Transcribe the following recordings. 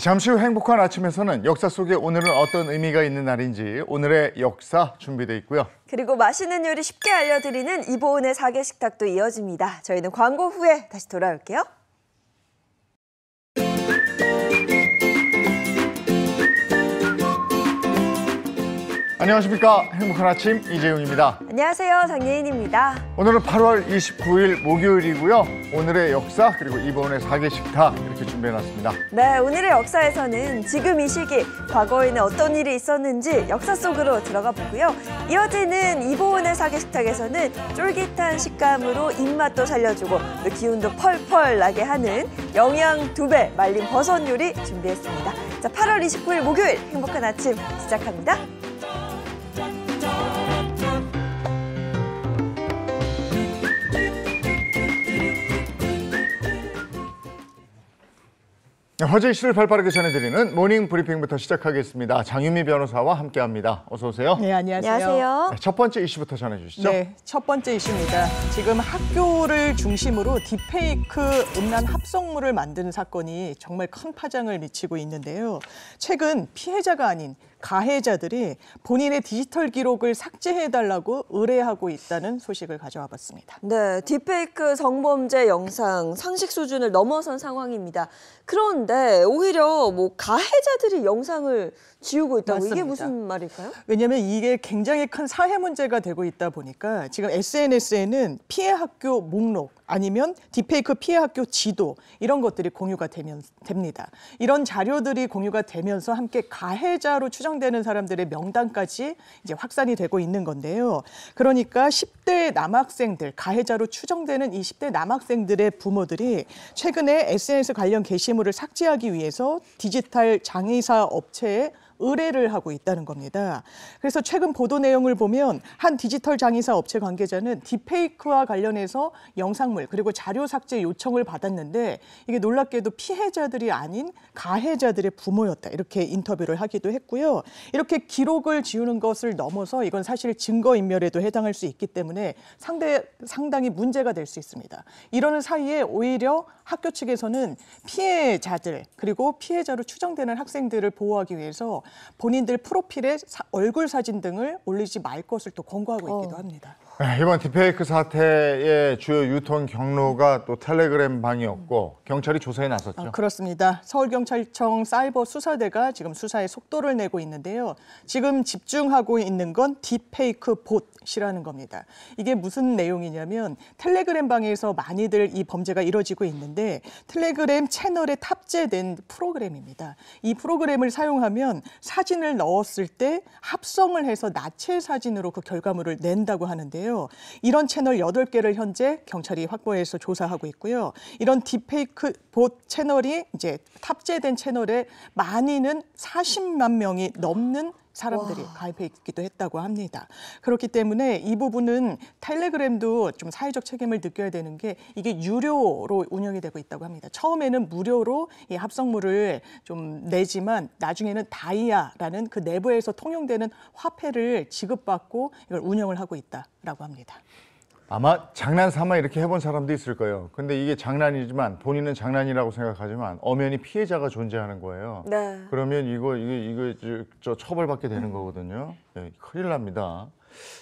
잠시 후 행복한 아침에서는 역사 속에 오늘은 어떤 의미가 있는 날인지 오늘의 역사 준비돼 있고요. 그리고 맛있는 요리 쉽게 알려드리는 이보은의 사계 식탁도 이어집니다. 저희는 광고 후에 다시 돌아올게요. 안녕하십니까 행복한 아침 이재용입니다. 안녕하세요 장예인입니다. 오늘은 8월 29일 목요일이고요. 오늘의 역사 그리고 이번에 사계 식탁 이렇게 준비해놨습니다. 네 오늘의 역사에서는 지금 이 시기 과거에는 어떤 일이 있었는지 역사 속으로 들어가 보고요. 이어지는 이보은의 사계 식탁에서는 쫄깃한 식감으로 입맛도 살려주고 기운도 펄펄 나게 하는 영양 두 배 말린 버섯 요리 준비했습니다. 자 8월 29일 목요일 행복한 아침 시작합니다. 네, 화제이슈를 발빠르게 전해드리는 모닝 브리핑부터 시작하겠습니다. 장유미 변호사와 함께합니다. 어서 오세요. 네, 안녕하세요. 안녕하세요. 네, 첫 번째 이슈부터 전해주시죠. 네, 첫 번째 이슈입니다. 지금 학교를 중심으로 딥페이크 음란 합성물을 만드는 사건이 정말 큰 파장을 미치고 있는데요. 최근 피해자가 아닌 가해자들이 본인의 디지털 기록을 삭제해달라고 의뢰하고 있다는 소식을 가져와 봤습니다. 네, 딥페이크 성범죄 영상 상식 수준을 넘어선 상황입니다. 그런데 오히려 뭐 가해자들이 영상을 지우고 있다고 맞습니다. 이게 무슨 말일까요? 왜냐하면 이게 굉장히 큰 사회 문제가 되고 있다 보니까 지금 SNS에는 피해 학교 목록 아니면 디페이크 피해 학교 지도 이런 것들이 공유가 되면 됩니다. 이런 자료들이 공유가 되면서 함께 가해자로 추정되는 사람들의 명단까지 이제 확산이 되고 있는 건데요. 그러니까 10대 남학생들 가해자로 추정되는 이 10대 남학생들의 부모들이 최근에 SNS 관련 게시 게시물을 삭제하기 위해서 디지털 장의사 업체에 의뢰를 하고 있다는 겁니다. 그래서 최근 보도 내용을 보면 한 디지털 장의사 업체 관계자는 딥페이크와 관련해서 영상물 그리고 자료 삭제 요청을 받았는데 이게 놀랍게도 피해자들이 아닌 가해자들의 부모였다. 이렇게 인터뷰를 하기도 했고요. 이렇게 기록을 지우는 것을 넘어서 이건 사실 증거인멸에도 해당할 수 있기 때문에 상대, 상당히 문제가 될 수 있습니다. 이러는 사이에 오히려 학교 측에서는 피해자들 그리고 피해자로 추정되는 학생들을 보호하기 위해서 본인들 프로필에 사, 얼굴 사진 등을 올리지 말 것을 또 권고하고 있기도 어. 합니다. 아, 이번 디페이크 사태의 주요 유통 경로가 또 텔레그램 방이었고 경찰이 조사에 나섰죠. 아, 그렇습니다. 서울경찰청 사이버 수사대가 지금 수사에 속도를 내고 있는데요. 지금 집중하고 있는 건 디페이크 봇이라는 겁니다. 이게 무슨 내용이냐면 텔레그램 방에서 많이들 이 범죄가 이뤄지고 있는데 텔레그램 채널에 탑재된 프로그램입니다. 이 프로그램을 사용하면 사진을 넣었을 때 합성을 해서 나체 사진으로 그 결과물을 낸다고 하는데요. 건데요. 이런 채널 8개를 현재 경찰이 확보해서 조사하고 있고요. 이런 딥페이크 봇 채널이 이제 탑재된 채널에 많이는 40만 명이 넘는 사람들이 와. 가입해 있기도 했다고 합니다. 그렇기 때문에 이 부분은 텔레그램도 좀 사회적 책임을 느껴야 되는 게 이게 유료로 운영이 되고 있다고 합니다. 처음에는 무료로 이 합성물을 좀 내지만 나중에는 다이아라는 그 내부에서 통용되는 화폐를 지급받고 이걸 운영을 하고 있다라고 합니다. 아마 장난 삼아 이렇게 해본 사람도 있을 거예요. 근데 이게 장난이지만 본인은 장난이라고 생각하지만 엄연히 피해자가 존재하는 거예요. 네. 그러면 이거 이거 이거 저 처벌받게 되는 거거든요. 네, 큰일 납니다.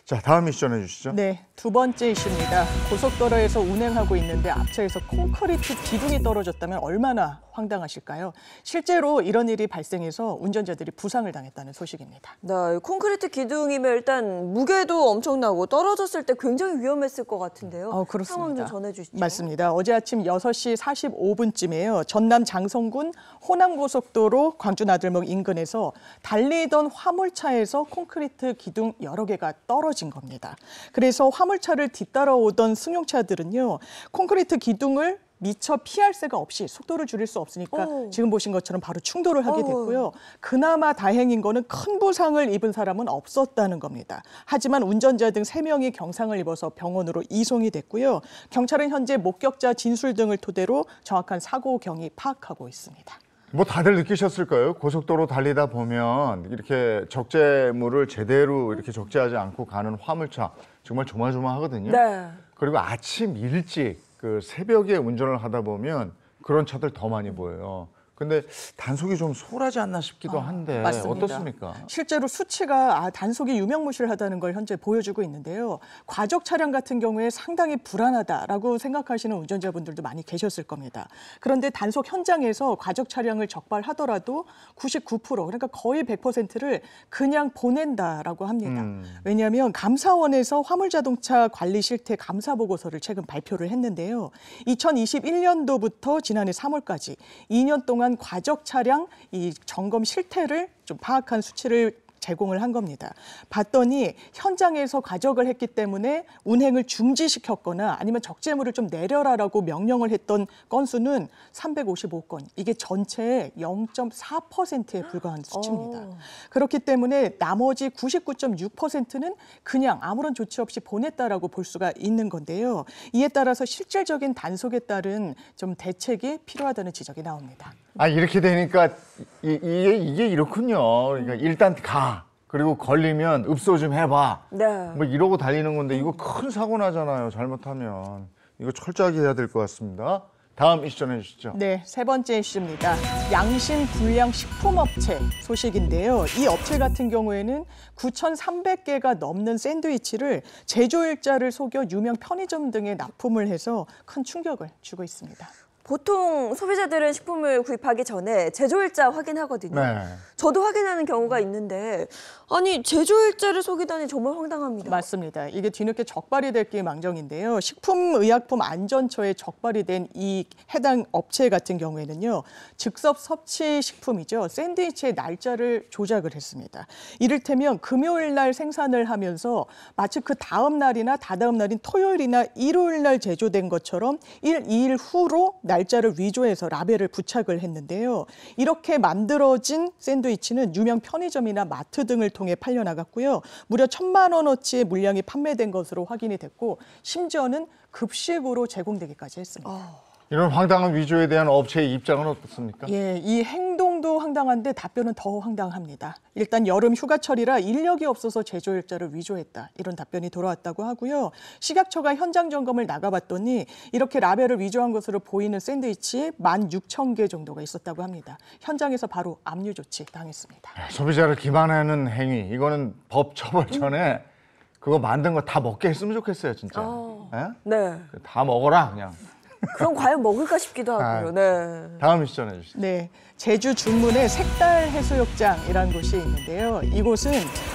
자, 다음 이슈 전해주시죠. 네, 두 번째 이슈입니다. 고속도로에서 운행하고 있는데 앞차에서 콘크리트 기둥이 떨어졌다면 얼마나 황당하실까요? 실제로 이런 일이 발생해서 운전자들이 부상을 당했다는 소식입니다. 네, 콘크리트 기둥이면 일단 무게도 엄청나고 떨어졌을 때 굉장히 위험했을 것 같은데요. 어, 그렇습니다. 상황 좀 전해주시죠. 맞습니다. 어제 아침 6시 45분쯤에요. 전남 장성군 호남고속도로 광주나들목 인근에서 달리던 화물차에서 콘크리트 기둥 여러 개가 떨어진 겁니다. 그래서 화물차를 뒤따라오던 승용차들은요. 콘크리트 기둥을 미처 피할 새가 없이 속도를 줄일 수 없으니까 오. 지금 보신 것처럼 바로 충돌을 하게 됐고요. 그나마 다행인 거는 큰 부상을 입은 사람은 없었다는 겁니다. 하지만 운전자 등 세명이 경상을 입어서 병원으로 이송이 됐고요. 경찰은 현재 목격자 진술 등을 토대로 정확한 사고 경위 파악하고 있습니다. 뭐 다들 느끼셨을까요? 고속도로 달리다 보면 이렇게 적재물을 제대로 이렇게 적재하지 않고 가는 화물차 정말 조마조마하거든요. 네. 그리고 아침 일찍 그 새벽에 운전을 하다 보면 그런 차들 더 많이 보여요. 근데 단속이 좀 소홀하지 않나 싶기도 어, 한데 아, 어떻습니까? 실제로 수치가 아, 단속이 유명무실하다는 걸 현재 보여주고 있는데요. 과적 차량 같은 경우에 상당히 불안하다라고 생각하시는 운전자분들도 많이 계셨을 겁니다. 그런데 단속 현장에서 과적 차량을 적발하더라도 99% 그러니까 거의 100%를 그냥 보낸다라고 합니다. 음. 왜냐하면 감사원에서 화물자동차 관리 실태 감사 보고서를 최근 발표를 했는데요. 2021년도부터 지난해 3월까지 2년 동안 이러한 과적 차량 이 점검 실태를 좀 파악한 수치를 제공을 한 겁니다. 봤더니 현장에서 가적을 했기 때문에 운행을 중지시켰거나 아니면 적재물을 좀 내려라라고 명령을 했던 건수는 355건. 이게 전체의 0.4%에 불과한 수치입니다. 어. 그렇기 때문에 나머지 99.6%는 그냥 아무런 조치 없이 보냈다라고 볼 수가 있는 건데요. 이에 따라서 실질적인 단속에 따른 좀 대책이 필요하다는 지적이 나옵니다. 아 이렇게 되니까 이, 이게 이게 이렇군요. 그러니까 일단 가. 그리고 걸리면 읍소 좀 해봐. 네. 뭐 이러고 달리는 건데 이거 큰 사고 나잖아요. 잘못하면 이거 철저하게 해야 될 것 같습니다. 다음 이슈 전해 주시죠. 네, 세 번째 이슈입니다. 양심 불량 식품업체 소식인데요. 이 업체 같은 경우에는 9,300개가 넘는 샌드위치를 제조일자를 속여 유명 편의점 등에 납품을 해서 큰 충격을 주고 있습니다. 보통 소비자들은 식품을 구입하기 전에 제조일자 확인하거든요. 네. 저도 확인하는 경우가 있는데 아니 제조일자를 속이다니 정말 황당합니다. 맞습니다. 이게 뒤늦게 적발이 될 게 망정인데요. 식품의약품안전처에 적발이 된 이 해당 업체 같은 경우에는요. 즉석 섭취 식품이죠. 샌드위치의 날짜를 조작을 했습니다. 이를테면 금요일 날 생산을 하면서 마치 그 다음 날이나 다다음 날인 토요일이나 일요일 날 제조된 것처럼 일, 이일 후로 날짜를 위조해서 라벨을 부착을 했는데요. 이렇게 만들어진 샌드위치는 유명 편의점이나 마트 등을 통해 통해 팔려 나갔고요. 무려 천만 원어치의 물량이 판매된 것으로 확인이 됐고 심지어는 급식으로 제공되기까지 했습니다. 어. 이런 황당한 위조에 대한 업체의 입장은 어떻습니까? 예, 이 행동도 황당한데 답변은 더 황당합니다. 일단 여름 휴가철이라 인력이 없어서 제조일자를 위조했다. 이런 답변이 돌아왔다고 하고요. 식약처가 현장 점검을 나가봤더니 이렇게 라벨을 위조한 것으로 보이는 샌드위치 16,000개 정도가 있었다고 합니다. 현장에서 바로 압류 조치 당했습니다. 아, 소비자를 기만하는 행위, 이거는 법 처벌 전에 그거 만든 거 다 먹게 했으면 좋겠어요, 진짜. 어. 네? 네. 다 먹어라, 그냥. 그럼 과연 먹을까 싶기도 아, 하고요. 아, 네. 다음 시전해 주시죠. 네. 제주 중문의 색달 해수욕장이라는 곳이 있는데요. 이곳은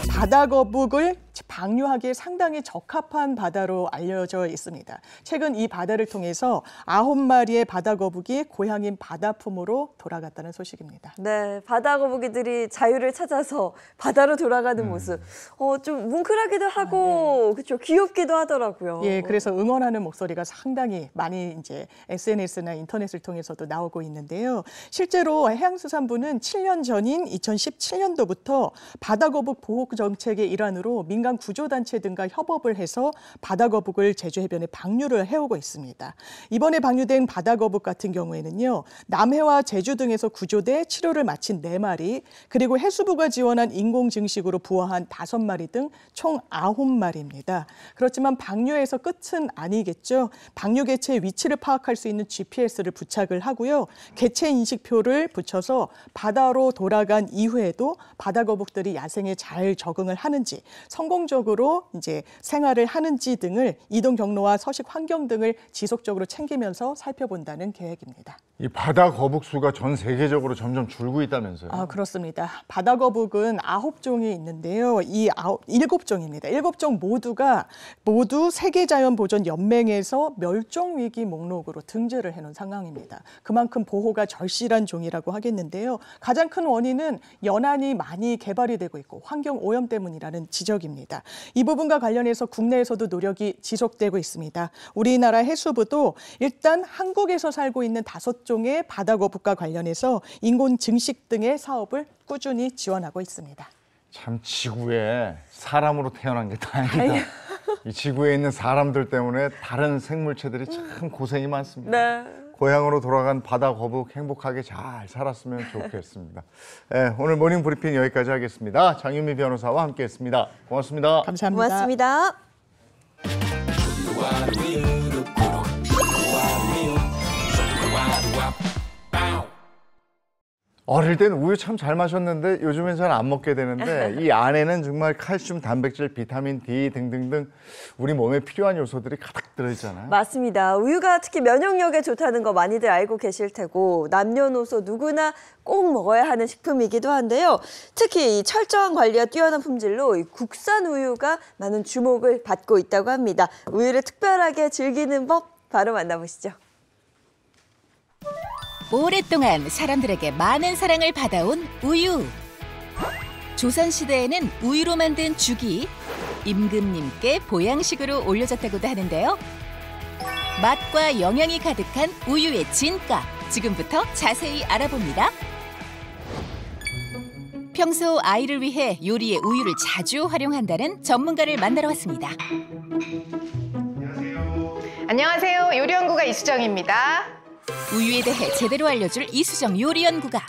바다 거북을 방류하기에 상당히 적합한 바다로 알려져 있습니다. 최근 이 바다를 통해서 아홉 마리의 바다 거북이 고향인 바다품으로 돌아갔다는 소식입니다. 네, 바다 거북이들이 자유를 찾아서 바다로 돌아가는 음. 모습, 어, 좀 뭉클하기도 아, 하고 아, 네. 그렇죠, 귀엽기도 하더라고요. 예, 그래서 응원하는 목소리가 상당히 많이 이제 SNS나 인터넷을 통해서도 나오고 있는데요. 실제로 해양수산부는 7년 전인 2017년도부터 바다거북 보호 정책의 일환으로 민간 구조단체 등과 협업을 해서 바다거북을 제주 해변에 방류를 해오고 있습니다. 이번에 방류된 바다거북 같은 경우에는요. 남해와 제주 등에서 구조돼 치료를 마친 4마리, 그리고 해수부가 지원한 인공증식으로 부화한 5마리 등 총 9마리입니다. 그렇지만 방류에서 끝은 아니겠죠. 방류 개체의 위치를 파악할 수 있는 GPS를 부착을 하고요. 개체 인식표를 붙여서 바다로 돌아간 이후에도 바다 거북들이 야생에 잘 적응을 하는지 성공적으로 이제 생활을 하는지 등을 이동 경로와 서식 환경 등을 지속적으로 챙기면서 살펴본다는 계획입니다. 이 바다 거북수가 전 세계적으로 점점 줄고 있다면서요? 아, 그렇습니다. 바다 거북은 아홉 종이 있는데요. 이 아홉, 일곱 종입니다. 일곱 종 모두가 모두 세계자연보존연맹에서 멸종위기 목록으로 등재를 해놓은 상황입니다. 그만큼 보호가 절실한 종이라고 하겠는데요. 가장 큰 원인은 연안이 많이 개발이 되고 있고 환경 오염 때문이라는 지적입니다. 이 부분과 관련해서 국내에서도 노력이 지속되고 있습니다. 우리나라 해수부도 일단 한국에서 살고 있는 다섯 각종의 바다 거북과 관련해서 인공 증식 등의 사업을 꾸준히 지원하고 있습니다. 참 지구에 사람으로 태어난 게 다행이다. 이 지구에 있는 사람들 때문에 다른 생물체들이 음. 참 고생이 많습니다. 네. 고향으로 돌아간 바다 거북 행복하게 잘 살았으면 좋겠습니다. 네, 오늘 모닝 브리핑 여기까지 하겠습니다. 장윤미 변호사와 함께했습니다. 고맙습니다. 감사합니다. 고맙습니다. 어릴 때는 우유 참 잘 마셨는데 요즘엔 잘 안 먹게 되는데 이 안에는 정말 칼슘, 단백질, 비타민 D 등등등 우리 몸에 필요한 요소들이 가득 들어있잖아요. 맞습니다. 우유가 특히 면역력에 좋다는 거 많이들 알고 계실 테고 남녀노소 누구나 꼭 먹어야 하는 식품이기도 한데요. 특히 철저한 관리와 뛰어난 품질로 국산 우유가 많은 주목을 받고 있다고 합니다. 우유를 특별하게 즐기는 법 바로 만나보시죠. 오랫동안 사람들에게 많은 사랑을 받아온 우유. 조선시대에는 우유로 만든 죽이 임금님께 보양식으로 올려졌다고도 하는데요. 맛과 영양이 가득한 우유의 진가 지금부터 자세히 알아봅니다. 평소 아이를 위해 요리에 우유를 자주 활용한다는 전문가를 만나러 왔습니다. 안녕하세요. 안녕하세요. 요리연구가 이수정입니다. 우유에 대해 제대로 알려줄 이수정 요리 연구가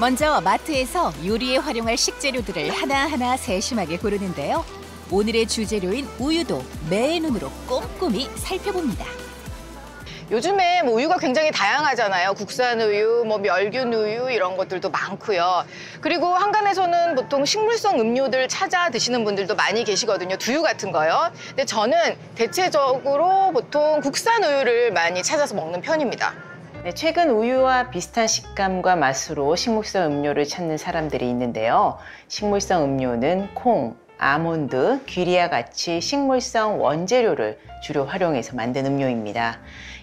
먼저 마트에서 요리에 활용할 식재료들을 하나하나 세심하게 고르는데요. 오늘의 주재료인 우유도 매의 눈으로 꼼꼼히 살펴봅니다. 요즘에 뭐 우유가 굉장히 다양하잖아요. 국산 우유, 뭐 멸균 우유 이런 것들도 많고요. 그리고 한간에서는 보통 식물성 음료들 찾아 드시는 분들도 많이 계시거든요. 두유 같은 거요. 근데 저는 대체적으로 보통 국산 우유를 많이 찾아서 먹는 편입니다. 네, 최근 우유와 비슷한 식감과 맛으로 식물성 음료를 찾는 사람들이 있는데요. 식물성 음료는 콩, 아몬드, 귀리와 같이 식물성 원재료를 주로 활용해서 만든 음료입니다.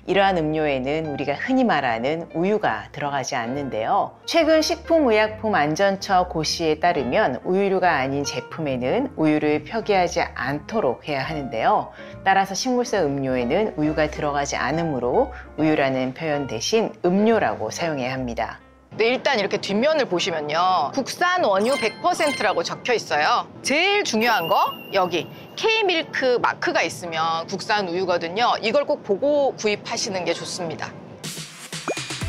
이러한 음료에는 우리가 흔히 말하는 우유가 들어가지 않는데요. 최근 식품의약품안전처 고시에 따르면 우유류가 아닌 제품에는 우유를 표기하지 않도록 해야 하는데요. 따라서 식물성 음료에는 우유가 들어가지 않으므로 우유라는 표현 대신 음료라고 사용해야 합니다. 네, 일단 이렇게 뒷면을 보시면요. 국산 원유 100%라고 적혀 있어요. 제일 중요한 거 여기 K밀크 마크가 있으면 국산 우유거든요. 이걸 꼭 보고 구입하시는 게 좋습니다.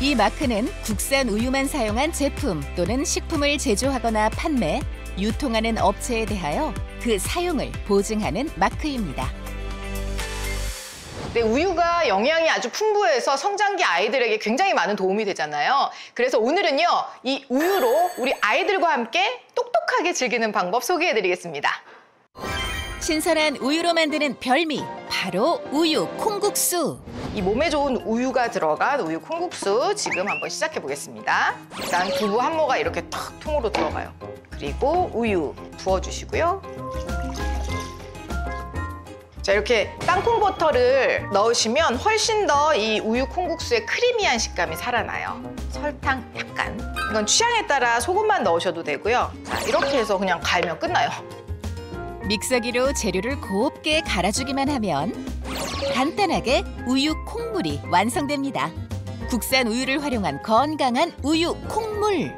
이 마크는 국산 우유만 사용한 제품 또는 식품을 제조하거나 판매, 유통하는 업체에 대하여 그 사용을 보증하는 마크입니다. 근 네, 우유가 영양이 아주 풍부해서 성장기 아이들에게 굉장히 많은 도움이 되잖아요. 그래서 오늘은요, 이 우유로 우리 아이들과 함께 똑똑하게 즐기는 방법 소개해드리겠습니다. 신선한 우유로 만드는 별미, 바로 우유 콩국수. 이 몸에 좋은 우유가 들어간 우유 콩국수 지금 한번 시작해 보겠습니다. 일단 두부 한 모가 이렇게 탁 통으로 들어가요. 그리고 우유 부어주시고요. 자 이렇게 땅콩 버터를 넣으시면 훨씬 더 이 우유 콩국수의 크리미한 식감이 살아나요 설탕 약간 이건 취향에 따라 소금만 넣으셔도 되고요 자 이렇게 해서 그냥 갈면 끝나요 믹서기로 재료를 곱게 갈아주기만 하면 간단하게 우유 콩물이 완성됩니다 국산 우유를 활용한 건강한 우유 콩물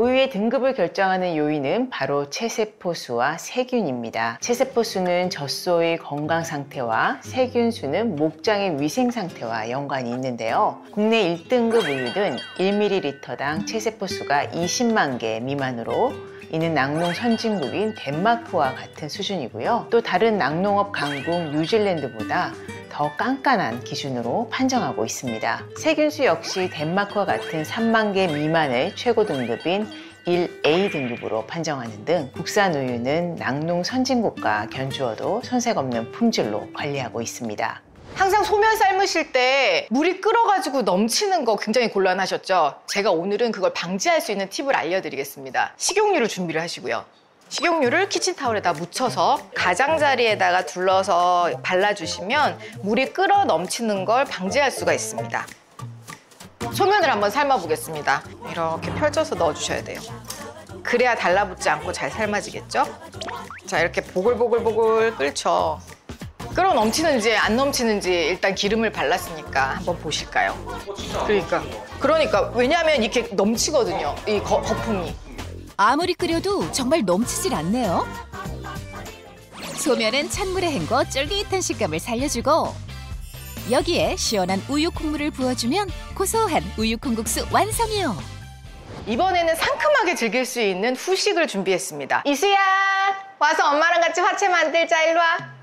우유의 등급을 결정하는 요인은 바로 체세포수와 세균입니다. 체세포수는 젖소의 건강 상태와 세균수는 목장의 위생 상태와 연관이 있는데요. 국내 1등급 우유는 1ml당 체세포수가 20만 개 미만으로 이는 낙농 선진국인 덴마크와 같은 수준이고요. 또 다른 낙농업 강국 뉴질랜드보다 더 깐깐한 기준으로 판정하고 있습니다. 세균수 역시 덴마크와 같은 3만 개 미만의 최고 등급인 1A 등급으로 판정하는 등 국산 우유는 낙농 선진국과 견주어도 손색 없는 품질로 관리하고 있습니다. 항상 소면 삶으실 때 물이 끓어가지고 넘치는 거 굉장히 곤란하셨죠? 제가 오늘은 그걸 방지할 수 있는 팁을 알려드리겠습니다. 식용유를 준비를 하시고요. 식용유를 키친타올에다 묻혀서 가장자리에다가 둘러서 발라주시면 물이 끓어 넘치는 걸 방지할 수가 있습니다. 소면을 한번 삶아보겠습니다. 이렇게 펼쳐서 넣어주셔야 돼요. 그래야 달라붙지 않고 잘 삶아지겠죠? 자, 이렇게 보글보글보글 끓죠. 끓어 넘치는지 안 넘치는지 일단 기름을 발랐으니까 한번 보실까요? 그러니까 그러니까 왜냐하면 이렇게 넘치거든요. 이 거, 거품이. 아무리 끓여도 정말 넘치질 않네요. 소면은 찬물에 헹궈 쫄깃한 식감을 살려주고 여기에 시원한 우유 콩물을 부어주면 고소한 우유 콩국수 완성이요. 이번에는 상큼하게 즐길 수 있는 후식을 준비했습니다. 이수야, 와서 엄마랑 같이 화채 만들자, 일로 와.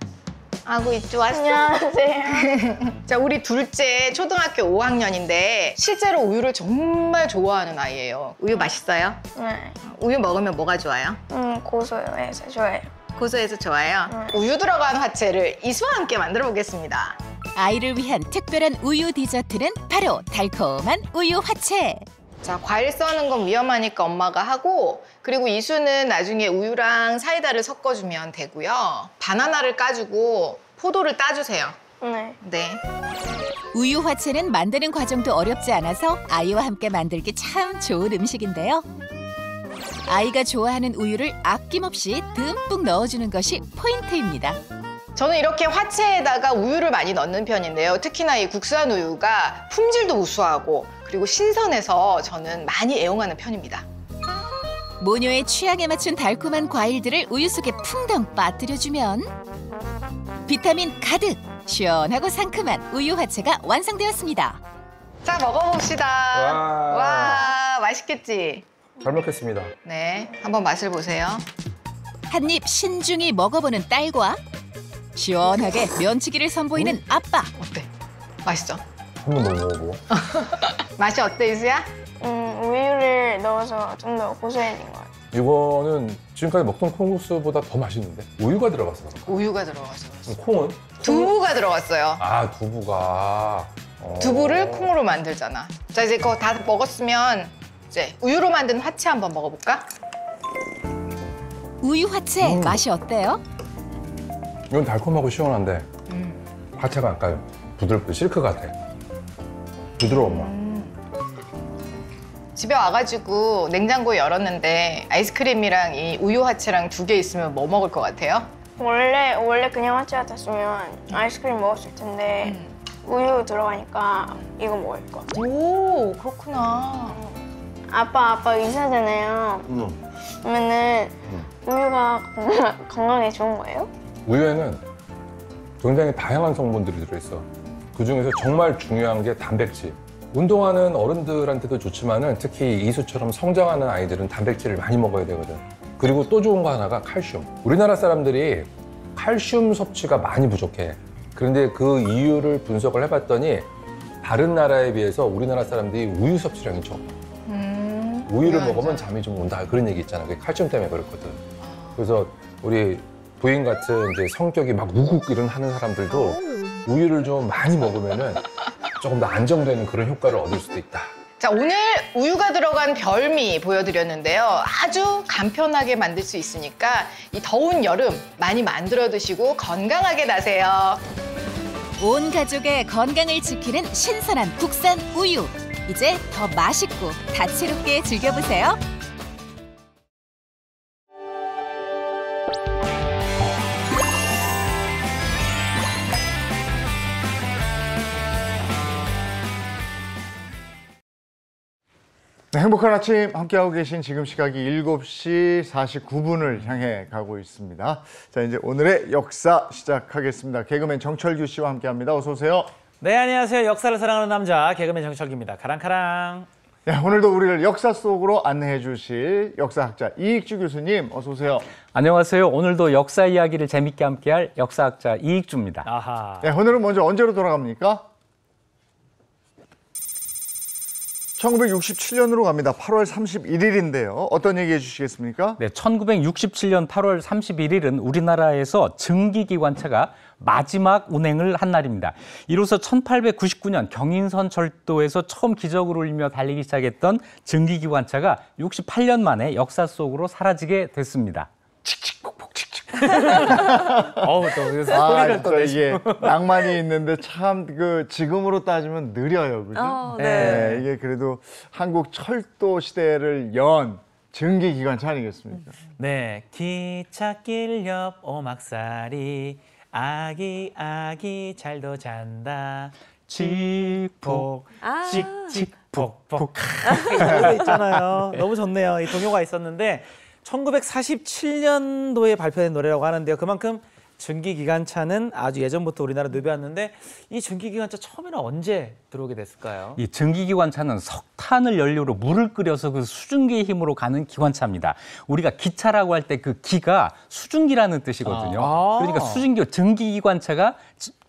아이고 있죠. 안녕하세요. 자, 우리 둘째 초등학교 5학년인데 실제로 우유를 정말 좋아하는 아이예요. 우유 맛있어요? 네. 우유 먹으면 뭐가 좋아요? 음, 고소요. 네, 좋아요. 고소해서 좋아요. 음. 우유 들어간 화채를 이수와 함께 만들어 보겠습니다. 아이를 위한 특별한 우유 디저트는 바로 달콤한 우유 화채. 자, 과일 써는 건 위험하니까 엄마가 하고 그리고 이수는 나중에 우유랑 사이다를 섞어주면 되고요. 바나나를 까주고 포도를 따주세요. 네. 네. 우유 화채는 만드는 과정도 어렵지 않아서 아이와 함께 만들기 참 좋은 음식인데요. 아이가 좋아하는 우유를 아낌없이 듬뿍 넣어주는 것이 포인트입니다. 저는 이렇게 화채에다가 우유를 많이 넣는 편인데요. 특히나 이 국산 우유가 품질도 우수하고 그리고 신선해서 저는 많이 애용하는 편입니다. 모녀의 취향에 맞춘 달콤한 과일들을 우유 속에 풍덩 빠뜨려주면 비타민 가득 시원하고 상큼한 우유 화채가 완성되었습니다. 자 먹어봅시다. 와, 와 맛있겠지? 잘 먹겠습니다. 네, 한번 맛을 보세요. 한 입 신중히 먹어보는 딸과 시원하게 면치기를 선보이는 어? 아빠. 어때? 맛있죠 한번 먹어보고. 맛이 어때, 이수야? 음, 우유를 넣어서 좀 더 고소해진 것 같아요. 이거는 지금까지 먹던 콩국수보다 더 맛있는데 우유가 들어갔어 우유가 들어갔어그래 콩은? 두부가 들어갔어요. 아 두부가 어. 두부를 콩으로 만들잖아. 자 이제 그거 다 먹었으면 이제 우유로 만든 화채 한번 먹어볼까? 우유 화채 음. 맛이 어때요? 이건 달콤하고 시원한데 음. 화채가 약간 부드럽고 실크 같아 부드러운 맛 집에 와가지고 냉장고 열었는데 아이스크림이랑 이 우유 하체랑 두 개 있으면 뭐 먹을 것 같아요? 원래 원래 그냥 하체 같았으면 아이스크림 먹었을 텐데 음. 우유 들어가니까 이거 먹을 것 같아요. 오 그렇구나. 아빠 아빠 의사잖아요. 음. 그러면은 음. 우유가 건강에 좋은 거예요? 우유에는 굉장히 다양한 성분들이 들어있어. 그 중에서 정말 중요한 게 단백질. 운동하는 어른들한테도 좋지만은 특히 이수처럼 성장하는 아이들은 단백질을 많이 먹어야 되거든. 그리고 또 좋은 거 하나가 칼슘. 우리나라 사람들이 칼슘 섭취가 많이 부족해. 그런데 그 이유를 분석을 해봤더니 다른 나라에 비해서 우리나라 사람들이 우유 섭취량이 적어. 음, 우유를 맞아. 먹으면 잠이 좀 온다 그런 얘기 있잖아. 그게 칼슘 때문에 그렇거든. 그래서 우리 부인 같은 이제 성격이 막 우국 이런 하는 사람들도 우유를 좀 많이 먹으면은 조금 더 안정되는 그런 효과를 얻을 수도 있다. 자, 오늘 우유가 들어간 별미 보여드렸는데요. 아주 간편하게 만들 수 있으니까 이 더운 여름 많이 만들어 드시고 건강하게 나세요. 온 가족의 건강을 지키는 신선한 국산 우유. 이제 더 맛있고 다채롭게 즐겨보세요. 네, 행복한 아침 함께하고 계신 지금 시각이 7시 49분을 향해 가고 있습니다. 자, 이제 오늘의 역사 시작하겠습니다. 개그맨 정철규 씨와 함께합니다. 어서 오세요. 네, 안녕하세요. 역사를 사랑하는 남자 개그맨 정철규입니다. 카랑카랑. 네, 오늘도 우리를 역사 속으로 안내해 주실 역사학자 이익주 교수님 어서 오세요. 안녕하세요. 오늘도 역사 이야기를 재밌게 함께할 역사학자 이익주입니다. 아하. 네, 오늘은 먼저 언제로 돌아갑니까? 1967년으로 갑니다. 8월 31일인데요. 어떤 얘기해 주시겠습니까? 네, 1967년 8월 31일은 우리나라에서 증기기관차가 마지막 운행을 한 날입니다. 이로써 1899년 경인선 철도에서 처음 기적을 울리며 달리기 시작했던 증기기관차가 68년 만에 역사 속으로 사라지게 됐습니다. 칙칙폭폭 칙. 어우 또 아, 소리를 그러니까 또 이게 낭만이 있는데 참 그 지금으로 따지면 느려요, 그죠? 어, 네. 네, 이게 그래도 한국 철도 시대를 연 증기 기관차 아니겠습니까? 네, 기찻길 옆 오막살이 아기 아기 잘도 잔다. 칙폭 아. 칙칙폭폭 아, 이 있잖아요. 너무 좋네요. 이 동요가 있었는데 1947년도에 발표된 노래라고 하는데요. 그만큼 증기기관차는 아주 예전부터 우리나라 누비왔는데이 증기기관차 처음에는 언제 들어오게 됐을까요? 이 증기기관차는 석탄을 연료로 물을 끓여서 그 수증기의 힘으로 가는 기관차입니다. 우리가 기차라고 할 때 그 기가 수증기라는 뜻이거든요. 아. 아. 그러니까 수증기 증기기관차가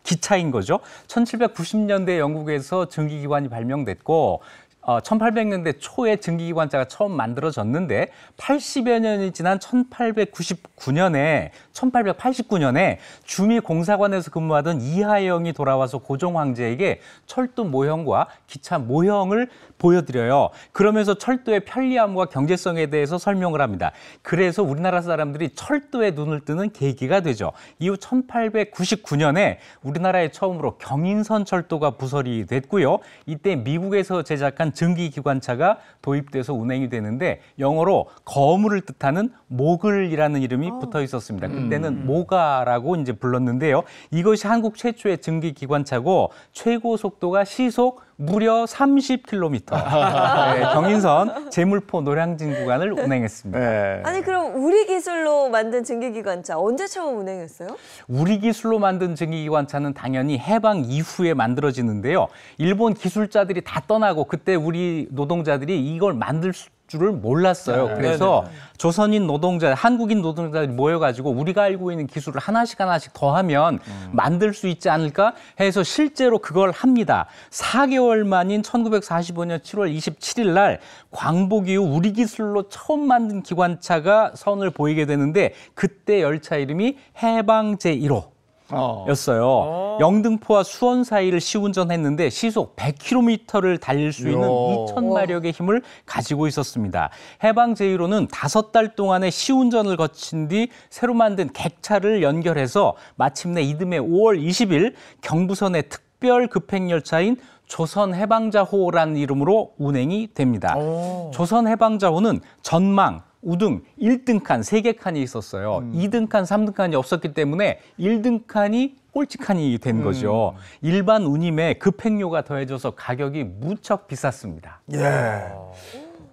기차인 거죠. 1790년대 영국에서 증기기관이 발명됐고 1800년대 어, 초에 증기기관자가 처음 만들어졌는데 80여 년이 지난 1899년에 1889년에 주미공사관에서 근무하던 이하영이 돌아와서 고종 황제에게 철도 모형과 기차 모형을 보여드려요. 그러면서 철도의 편리함과 경제성에 대해서 설명을 합니다. 그래서 우리나라 사람들이 철도에 눈을 뜨는 계기가 되죠. 이후 1899년에 우리나라에 처음으로 경인선 철도가 부설이 됐고요. 이때 미국에서 제작한 증기 기관차가 도입돼서 운행이 되는데 영어로 거물을 뜻하는 모글이라는 이름이 오. 아. 붙어 있었습니다. 음. 그때는 음. 모가라고 이제 불렀는데요. 이것이 한국 최초의 증기 기관차고 최고 속도가 시속 무려 30km 네, 경인선 제물포 노량진 구간을 운행했습니다. 네. 아니 그럼 우리 기술로 만든 증기기관차 언제 처음 운행했어요? 우리 기술로 만든 증기기관차는 당연히 해방 이후에 만들어지는데요. 일본 기술자들이 다 떠나고 그때 우리 노동자들이 이걸 만들 수 줄을 몰랐어요. 네. 그래서 네, 네, 조선인 노동자, 한국인 노동자들이 모여가지고 우리가 알고 있는 기술을 하나씩 하나씩 더하면 음. 만들 수 있지 않을까 해서 실제로 그걸 합니다. 4개월 만인 1945년 7월 27일 날 광복 이후 우리 기술로 처음 만든 기관차가 선을 보이게 되는데 그때 열차 이름이 해방 제1호. 어. 였어요. 어. 영등포와 수원 사이를 시운전했는데 시속 100km를 달릴 수 있는 2천마력의 힘을 가지고 있었습니다. 해방 제1호는 다섯 달 동안의 시운전을 거친 뒤 새로 만든 객차를 연결해서 마침내 이듬해 5월 20일 경부선의 특별 급행열차인 조선해방자호라는 이름으로 운행이 됩니다. 오. 조선해방자호는 전망, 우등 1등 칸 3개 칸이 있었어요. 음. 2등 칸, 3등 칸이 없었기 때문에 1등 칸이 꼴찌 칸이 된 음. 거죠. 일반 운임에 급행료가 더해져서 가격이 무척 비쌌습니다. 예.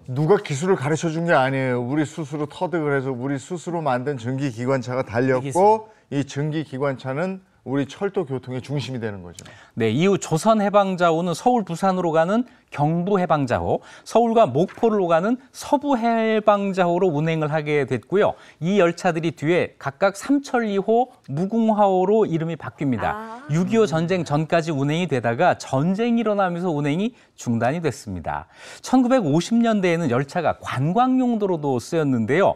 누가 기술을 가르쳐 준 게 아니에요. 우리 스스로 터득을 해서 우리 스스로 만든 전기 기관차가 달렸고 알겠습니다. 이 전기 기관차는 우리 철도 교통의 중심이 되는 거죠. 네, 이후 조선 해방자호는 서울 부산으로 가는 경부 해방자호, 서울과 목포로 가는 서부 해방자호로 운행을 하게 됐고요. 이 열차들이 뒤에 각각 삼천리호, 무궁화호로 이름이 바뀝니다. 아. 6.25 전쟁 전까지 운행이 되다가 전쟁이 일어나면서 운행이 중단이 됐습니다. 1950년대에는 열차가 관광 용도로도 쓰였는데요.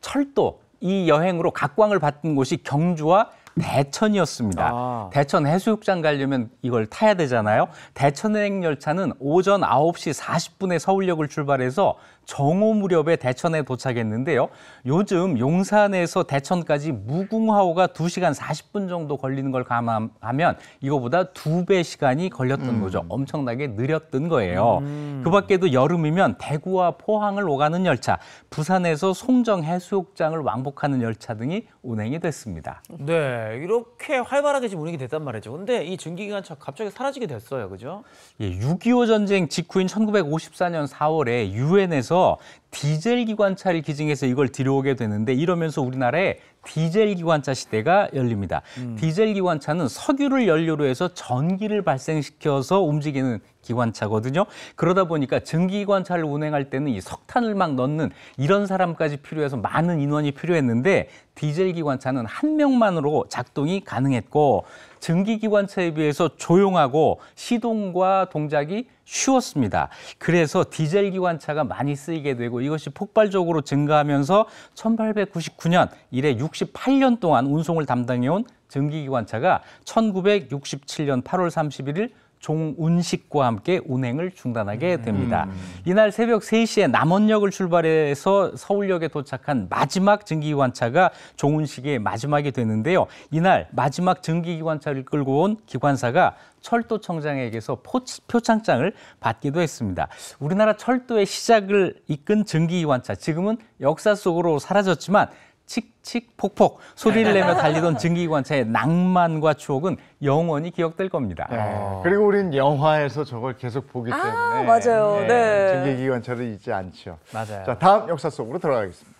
철도 이 여행으로 각광을 받은 곳이 경주와 대천이었습니다. 아. 대천 해수욕장 가려면 이걸 타야 되잖아요. 대천행 열차는 오전 9시 40분에 서울역을 출발해서 정오 무렵에 대천에 도착했는데요. 요즘 용산에서 대천까지 무궁화호가 2시간 40분 정도 걸리는 걸 감안하면 이거보다 두 배 시간이 걸렸던 음. 거죠. 엄청나게 느렸던 거예요. 음. 그 밖에도 여름이면 대구와 포항을 오가는 열차, 부산에서 송정 해수욕장을 왕복하는 열차 등이 운행이 됐습니다. 네, 이렇게 활발하게 지금 운행이 됐단 말이죠. 근데 이 증기기관차 갑자기 사라지게 됐어요. 그죠? 예, 6.25 전쟁 직후인 1954년 4월에 유엔에서 해서 디젤 기관차를 기증해서 이걸 들여오게 되는데 이러면서 우리나라에 디젤 기관차 시대가 열립니다. 음. 디젤 기관차는 석유를 연료로 해서 전기를 발생시켜서 움직이는 기관차거든요. 그러다 보니까 증기기관차를 운행할 때는 이 석탄을 막 넣는 이런 사람까지 필요해서 많은 인원이 필요했는데 디젤 기관차는 한 명만으로 작동이 가능했고 증기 기관차에 비해서 조용하고 시동과 동작이 쉬웠습니다. 그래서 디젤 기관차가 많이 쓰이게 되고 이것이 폭발적으로 증가하면서 1899년 이래 68년 동안 운송을 담당해온 증기기관차가 1967년 8월 31일 종운식과 함께 운행을 중단하게 음. 됩니다. 음. 이날 새벽 3시에 남원역을 출발해서 서울역에 도착한 마지막 증기기관차가 종운식의 마지막이 되는데요. 이날 마지막 증기기관차를 끌고 온 기관사가 철도청장에게서 포, 표창장을 받기도 했습니다. 우리나라 철도의 시작을 이끈 증기기관차 지금은 역사 속으로 사라졌지만 칙칙 폭폭 소리를 내며 달리던 증기기관차의 낭만과 추억은 영원히 기억될 겁니다. 네. 네. 그리고 우린 영화에서 저걸 계속 보기 아, 때문에 아, 맞아요. 네. 네. 증기기관차를 잊지 않죠. 맞아요. 자, 다음 역사 속으로 들어가겠습니다.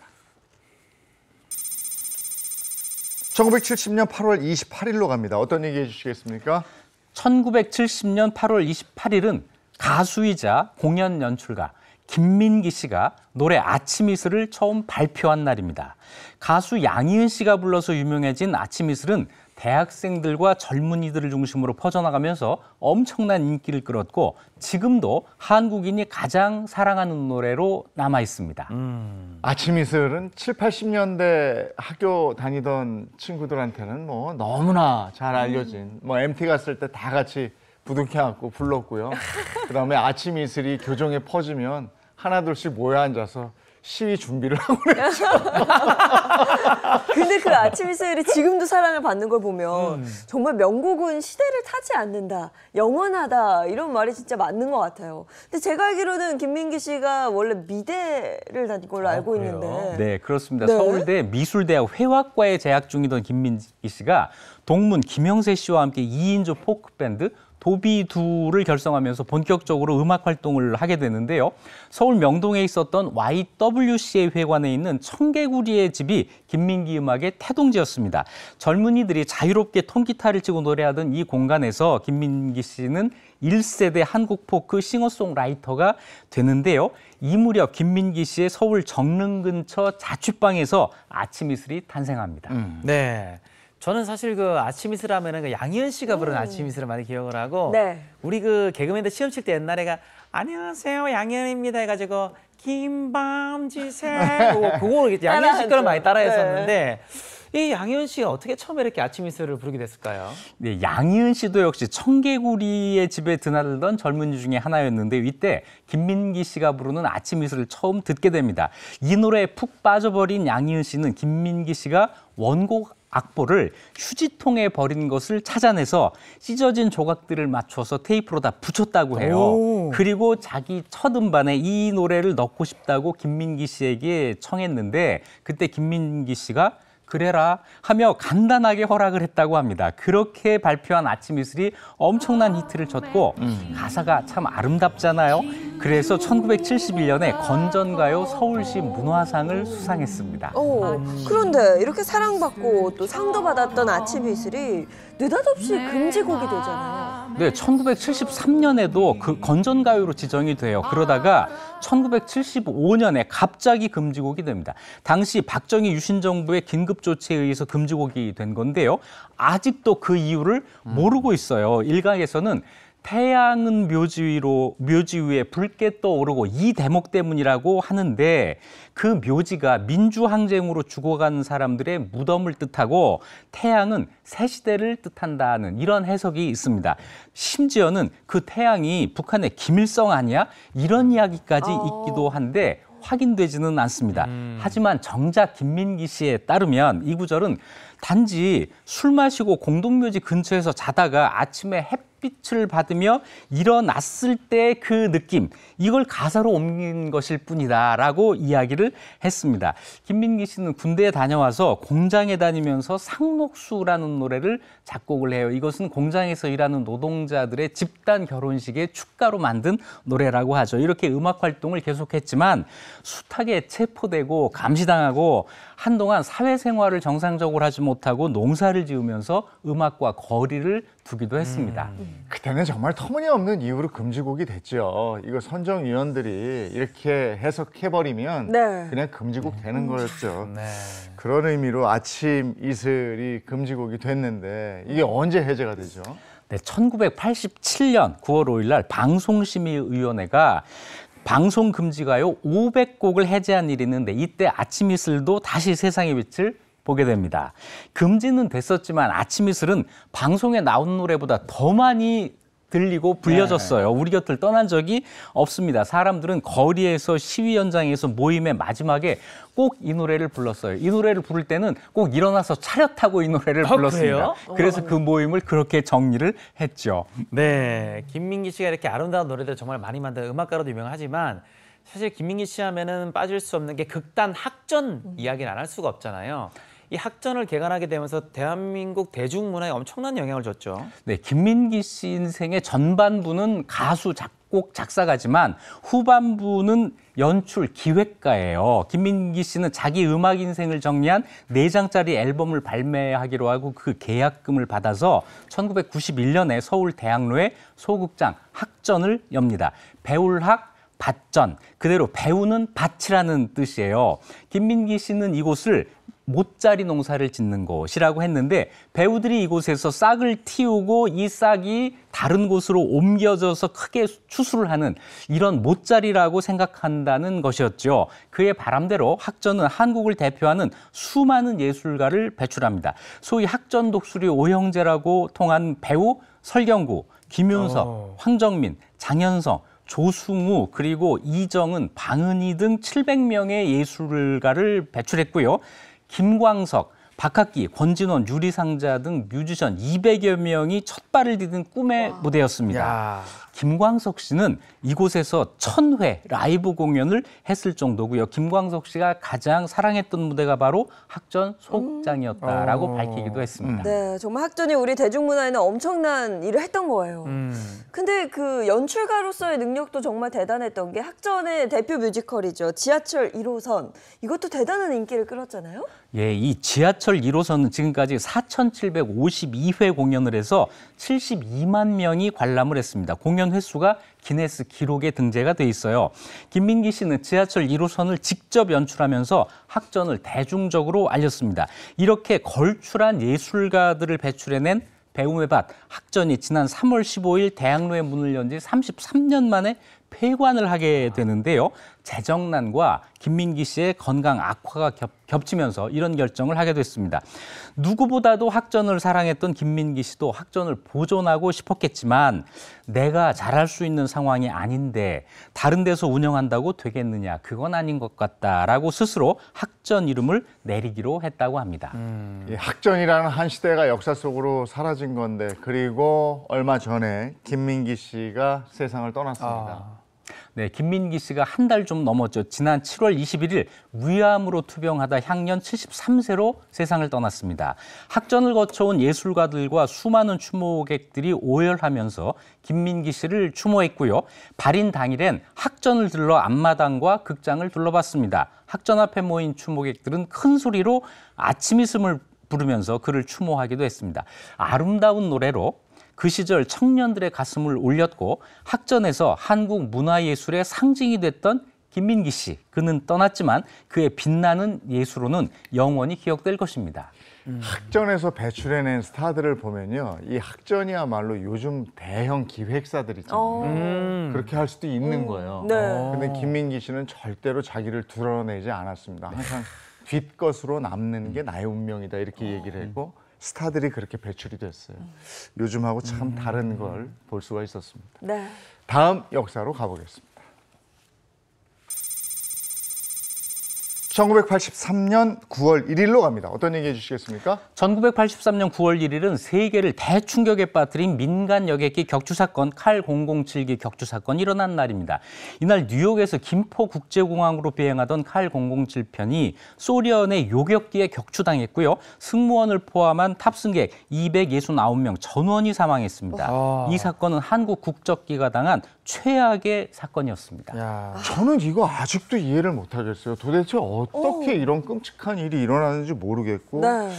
1970년 8월 28일로 갑니다. 어떤 얘기 해주시겠습니까? 1970년 8월 28일은 가수이자 공연 연출가 김민기 씨가 노래 아침 이슬을 처음 발표한 날입니다. 가수 양희은 씨가 불러서 유명해진 아침 이슬은 대학생들과 젊은이들을 중심으로 퍼져나가면서 엄청난 인기를 끌었고 지금도 한국인이 가장 사랑하는 노래로 남아 있습니다. 음. 아침 이슬은 7, 80년대 학교 다니던 친구들한테는 뭐 너무나 잘 음. 알려진 뭐 MT 갔을 때 다 같이 부둥켜 안고 불렀고요. 그다음에 아침 이슬이 교정에 퍼지면 하나둘씩 모여 앉아서 시위 준비를 하고 그랬죠. 근데 그 아침 이슬이 지금도 사랑을 받는 걸 보면 음. 정말 명곡은 시대를 타지 않는다, 영원하다 이런 말이 진짜 맞는 것 같아요. 근데 제가 알기로는 김민기 씨가 원래 미대를 다닌 걸로 아, 알고 아, 있는데. 네, 그렇습니다. 네? 서울대 미술대학 회화과에 재학 중이던 김민기 씨가 동문 김영세 씨와 함께 2인조 포크밴드 도비두를 결성하면서 본격적으로 음악 활동을 하게 되는데요. 서울 명동에 있었던 y w c a 회관에 있는 청개구리의 집이 김민기 음악의 태동지였습니다. 젊은이들이 자유롭게 통기타를 치고 노래하던 이 공간에서 김민기 씨는 1세대 한국 포크 싱어송라이터가 되는데요. 이 무렵 김민기 씨의 서울 정릉 근처 자취방에서 아침 이슬이 탄생합니다. 음. 네. 저는 사실 그 아침 이슬 하면은 그 양희은 씨가 부른 음. 아침 이슬을 많이 기억을 하고 네. 우리 그 개그맨들 시험 칠 때 옛날에가 안녕하세요 양희은입니다 해가지고 김밤지새 뭐 그거 양희은 씨 거를 많이 따라했었는데 네. 이 양희은 씨가 어떻게 처음에 이렇게 아침 이슬을 부르게 됐을까요? 네, 양희은 씨도 역시 청개구리의 집에 드나들던 젊은이 중에 하나였는데 이때 김민기 씨가 부르는 아침 이슬을 처음 듣게 됩니다. 이 노래에 푹 빠져버린 양희은 씨는 김민기 씨가 원곡 악보를 휴지통에 버린 것을 찾아내서 찢어진 조각들을 맞춰서 테이프로 다 붙였다고 해요. 오. 그리고 자기 첫 음반에 이 노래를 넣고 싶다고 김민기 씨에게 청했는데 그때 김민기 씨가 그래라 하며 간단하게 허락을 했다고 합니다. 그렇게 발표한 아침 이슬이 엄청난 히트를 쳤고 아, 네. 음. 가사가 참 아름답잖아요. 그래서 1971년에 건전가요 서울시 문화상을 수상했습니다. 오, 그런데 이렇게 사랑받고 또 상도 받았던 아침 이슬이 느닷없이 네, 금지곡이 아, 되잖아요. 네, 1973년에도 그 건전가요로 지정이 돼요. 그러다가 1975년에 아. 갑자기 금지곡이 됩니다. 당시 박정희 유신 정부의 긴급 조치에 의해서 금지곡이 된 건데요. 아직도 그 이유를 음. 모르고 있어요. 일각에서는 태양은 묘지 위로 묘지 위에 붉게 떠오르고 이 대목 때문이라고 하는데 그 묘지가 민주 항쟁으로 죽어간 사람들의 무덤을 뜻하고 태양은 새 시대를 뜻한다는 이런 해석이 있습니다. 심지어는 그 태양이 북한의 김일성 아니야? 이런 음. 이야기까지 어... 있기도 한데 확인되지는 않습니다. 음... 하지만 정작 김민기 씨에 따르면 이 구절은 단지 술 마시고 공동묘지 근처에서 자다가 아침에 햇 햇빛을 받으며 일어났을 때 그 느낌 이걸 가사로 옮긴 것일 뿐이다라고 이야기를 했습니다. 김민기 씨는 군대에 다녀와서 공장에 다니면서 상록수라는 노래를 작곡을 해요. 이것은 공장에서 일하는 노동자들의 집단 결혼식의 축가로 만든 노래라고 하죠. 이렇게 음악 활동을 계속했지만 숱하게 체포되고 감시당하고 한동안 사회생활을 정상적으로 하지 못하고 농사를 지으면서 음악과 거리를 두기도 했습니다. 음. 그때는 정말 터무니없는 이유로 금지곡이 됐죠. 이거 선정위원들이 이렇게 해석해버리면 네. 그냥 금지곡 네. 되는 거였죠. 네. 그런 의미로 아침 이슬이 금지곡이 됐는데 이게 언제 해제가 되죠? 네, 1987년 9월 5일 날 방송심의위원회가 방송 금지가요 500곡을 해제한 일이 있는데 이때 아침 이슬도 다시 세상의 빛을 보게 됩니다. 금지는 됐었지만 아침 이슬은 방송에 나온 노래보다 더 많이 들리고 불려졌어요. 네. 우리 곁을 떠난 적이 없습니다. 사람들은 거리에서 시위 현장에서 모임의 마지막에 꼭 이 노래를 불렀어요. 이 노래를 부를 때는 꼭 일어나서 차렷 하고 이 노래를 아, 불렀습니다. 그래요? 그래서 그 모임을 그렇게 정리를 했죠. 네, 김민기 씨가 이렇게 아름다운 노래들 정말 많이 만든 음악가로도 유명하지만 사실 김민기 씨 하면은 빠질 수 없는 게 극단 학전 음. 이야기를 안 할 수가 없잖아요. 이 학전을 개관하게 되면서 대한민국 대중문화에 엄청난 영향을 줬죠. 네, 김민기 씨 인생의 전반부는 가수 작곡 작사가지만 후반부는 연출 기획가예요. 김민기 씨는 자기 음악 인생을 정리한 네장짜리 앨범을 발매하기로 하고 그 계약금을 받아서 1991년에 서울 대학로에 소극장 학전을 엽니다. 배울학 밭전 그대로 배우는 밭이라는 뜻이에요. 김민기 씨는 이곳을 못자리 농사를 짓는 곳이라고 했는데 배우들이 이곳에서 싹을 틔우고 이 싹이 다른 곳으로 옮겨져서 크게 추수를 하는 이런 못자리라고 생각한다는 것이었죠. 그의 바람대로 학전은 한국을 대표하는 수많은 예술가를 배출합니다. 소위 학전 독수리 오형제라고 통한 배우 설경구, 김윤석, 어. 황정민, 장현성, 조승우 그리고 이정은, 방은이 등 700명의 예술가를 배출했고요. 김광석, 박학기, 권진원, 유리상자 등 뮤지션 200여 명이 첫 발을 디딘 꿈의 와. 무대였습니다. 야. 김광석 씨는 이곳에서 천회 라이브 공연을 했을 정도고요. 김광석 씨가 가장 사랑했던 무대가 바로 학전 소극장이었다라고 음. 밝히기도 했습니다. 네, 정말 학전이 우리 대중문화에는 엄청난 일을 했던 거예요. 음. 근데 그 연출가로서의 능력도 정말 대단했던 게 학전의 대표 뮤지컬이죠. 지하철 1호선. 이것도 대단한 인기를 끌었잖아요. 예, 이 지하철 1호선은 지금까지 4,752회 공연을 해서 72만 명이 관람을 했습니다. 공연 운전 횟수가 기네스 기록에 등재가 돼 있어요. 김민기 씨는 지하철 1호선을 직접 연출하면서 학전을 대중적으로 알렸습니다. 이렇게 걸출한 예술가들을 배출해낸 배움의 밭 학전이 지난 3월 15일 대학로의 문을 연지 33년 만에 폐관을 하게 되는데요. 재정난과 김민기 씨의 건강 악화가 겹, 치면서 이런 결정을 하게 됐습니다. 누구보다도 학전을 사랑했던 김민기 씨도 학전을 보존하고 싶었겠지만 내가 잘할 수 있는 상황이 아닌데 다른 데서 운영한다고 되겠느냐 그건 아닌 것 같다라고 스스로 학전 이름을 내리기로 했다고 합니다. 음, 학전이라는 한 시대가 역사 속으로 사라진 건데 그리고 얼마 전에 김민기 씨가 세상을 떠났습니다. 아. 네, 김민기 씨가 한 달 좀 넘었죠. 지난 7월 21일 위암으로 투병하다 향년 73세로 세상을 떠났습니다. 학전을 거쳐온 예술가들과 수많은 추모객들이 오열하면서 김민기 씨를 추모했고요. 발인 당일엔 학전을 들러 앞마당과 극장을 둘러봤습니다. 학전 앞에 모인 추모객들은 큰 소리로 아침 이음을 부르면서 그를 추모하기도 했습니다. 아름다운 노래로 그 시절 청년들의 가슴을 울렸고 학전에서 한국 문화예술의 상징이 됐던 김민기 씨, 그는 떠났지만 그의 빛나는 예술로는 영원히 기억될 것입니다. 음. 학전에서 배출해낸 스타들을 보면요. 이 학전이야말로 요즘 대형 기획사들 이잖아요 어. 음. 그렇게 할 수도 있는 음. 거예요. 네. 근데 김민기 씨는 절대로 자기를 드러내지 않았습니다. 항상 네. 뒷것으로 남는 게 나의 운명이다 이렇게 얘기를 했고 스타들이 그렇게 배출이 됐어요. 요즘하고 참 다른 걸 볼 수가 있었습니다. 네. 다음 역사로 가보겠습니다. 1983년 9월 1일로 갑니다. 어떤 얘기해 주시겠습니까? 1983년 9월 1일은 세계를 대충격에 빠뜨린 민간 여객기 격추 사건 칼 007기 격추 사건이 일어난 날입니다. 이날 뉴욕에서 김포 국제공항으로 비행하던 칼 007편이 소련의 요격기에 격추당했고요. 승무원을 포함한 탑승객 269명 전원이 사망했습니다. 아... 이 사건은 한국 국적기가 당한 최악의 사건이었습니다. 야. 저는 이거 아직도 이해를 못하겠어요. 도대체 어떻게 오. 이런 끔찍한 일이 일어나는지 모르겠고 네.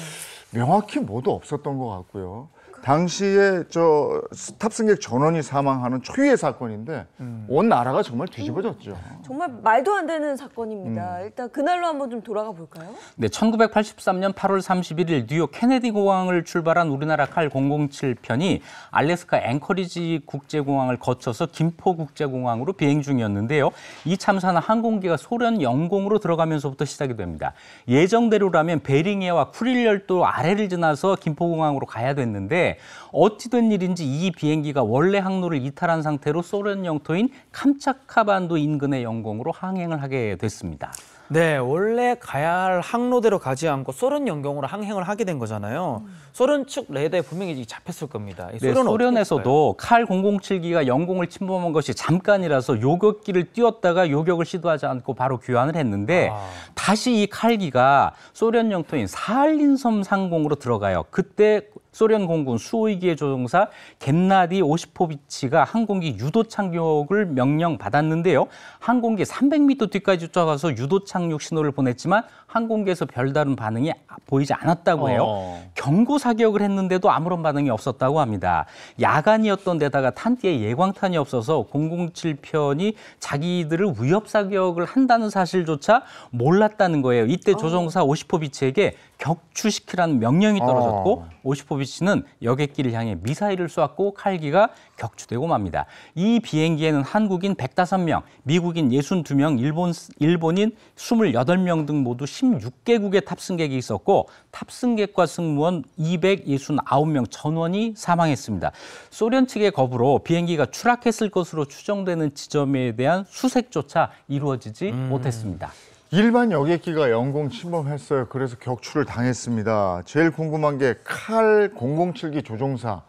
명확히 뭐도 없었던 것 같고요. 당시에 저 스탑 승객 전원이 사망하는 초유의 사건인데 음. 온 나라가 정말 뒤집어졌죠. 음. 정말 말도 안 되는 사건입니다. 음. 일단 그날로 한번 좀 돌아가 볼까요? 네, 1983년 8월 31일 뉴욕 케네디 공항을 출발한 우리나라 칼 007편이 알래스카 앵커리지 국제공항을 거쳐서 김포 국제공항으로 비행 중이었는데요. 이 참사는 항공기가 소련 영공으로 들어가면서부터 시작이 됩니다. 예정대로라면 베링해와 쿠릴 열도 아래를 지나서 김포공항으로 가야 됐는데 어찌된 일인지 이 비행기가 원래 항로를 이탈한 상태로 소련 영토인 캄차카반도 인근의 영공으로 항행을 하게 됐습니다. 네, 원래 가야 할 항로대로 가지 않고 소련 영경으로 항행을 하게 된 거잖아요. 음. 소련 측 레이더에 분명히 잡혔을 겁니다. 네, 소련에서도 칼 007기가 영공을 침범한 것이 잠깐이라서 요격기를 띄웠다가 요격을 시도하지 않고 바로 귀환을 했는데 아. 다시 이 칼기가 소련 영토인 사할린섬 상공으로 들어가요. 그때 소련 공군 수호위기의 조종사 겟나디 오시포비치가 항공기 유도 착륙을 명령받았는데요. 항공기 300m 뒤까지 쫓아가서 유도 착륙 신호를 보냈지만 항공기에서 별다른 반응이 보이지 않았다고 해요. 어. 경고 사격을 했는데도 아무런 반응이 없었다고 합니다. 야간이었던 데다가 탄띠에 예광탄이 없어서 007편이 자기들을 위협 사격을 한다는 사실조차 몰랐다는 거예요. 이때 아. 조종사 오시포비치에게 격추시키라는 명령이 떨어졌고 어. 오시포비치는 여객기를 향해 미사일을 쏘았고 칼기가 격추되고 맙니다. 이 비행기에는 한국인 105명, 미국인 62명, 일본, 일본인 28명 등 모두 16개국의 탑승객이 있었고 탑승객과 승무원 269명 전원이 사망했습니다. 소련 측의 거부로 비행기가 추락했을 것으로 추정되는 지점에 대한 수색조차 이루어지지 음... 못했습니다. 일반 여객기가 영공 침범했어요. 그래서 격추를 당했습니다. 제일 궁금한 게 칼 007기 조종사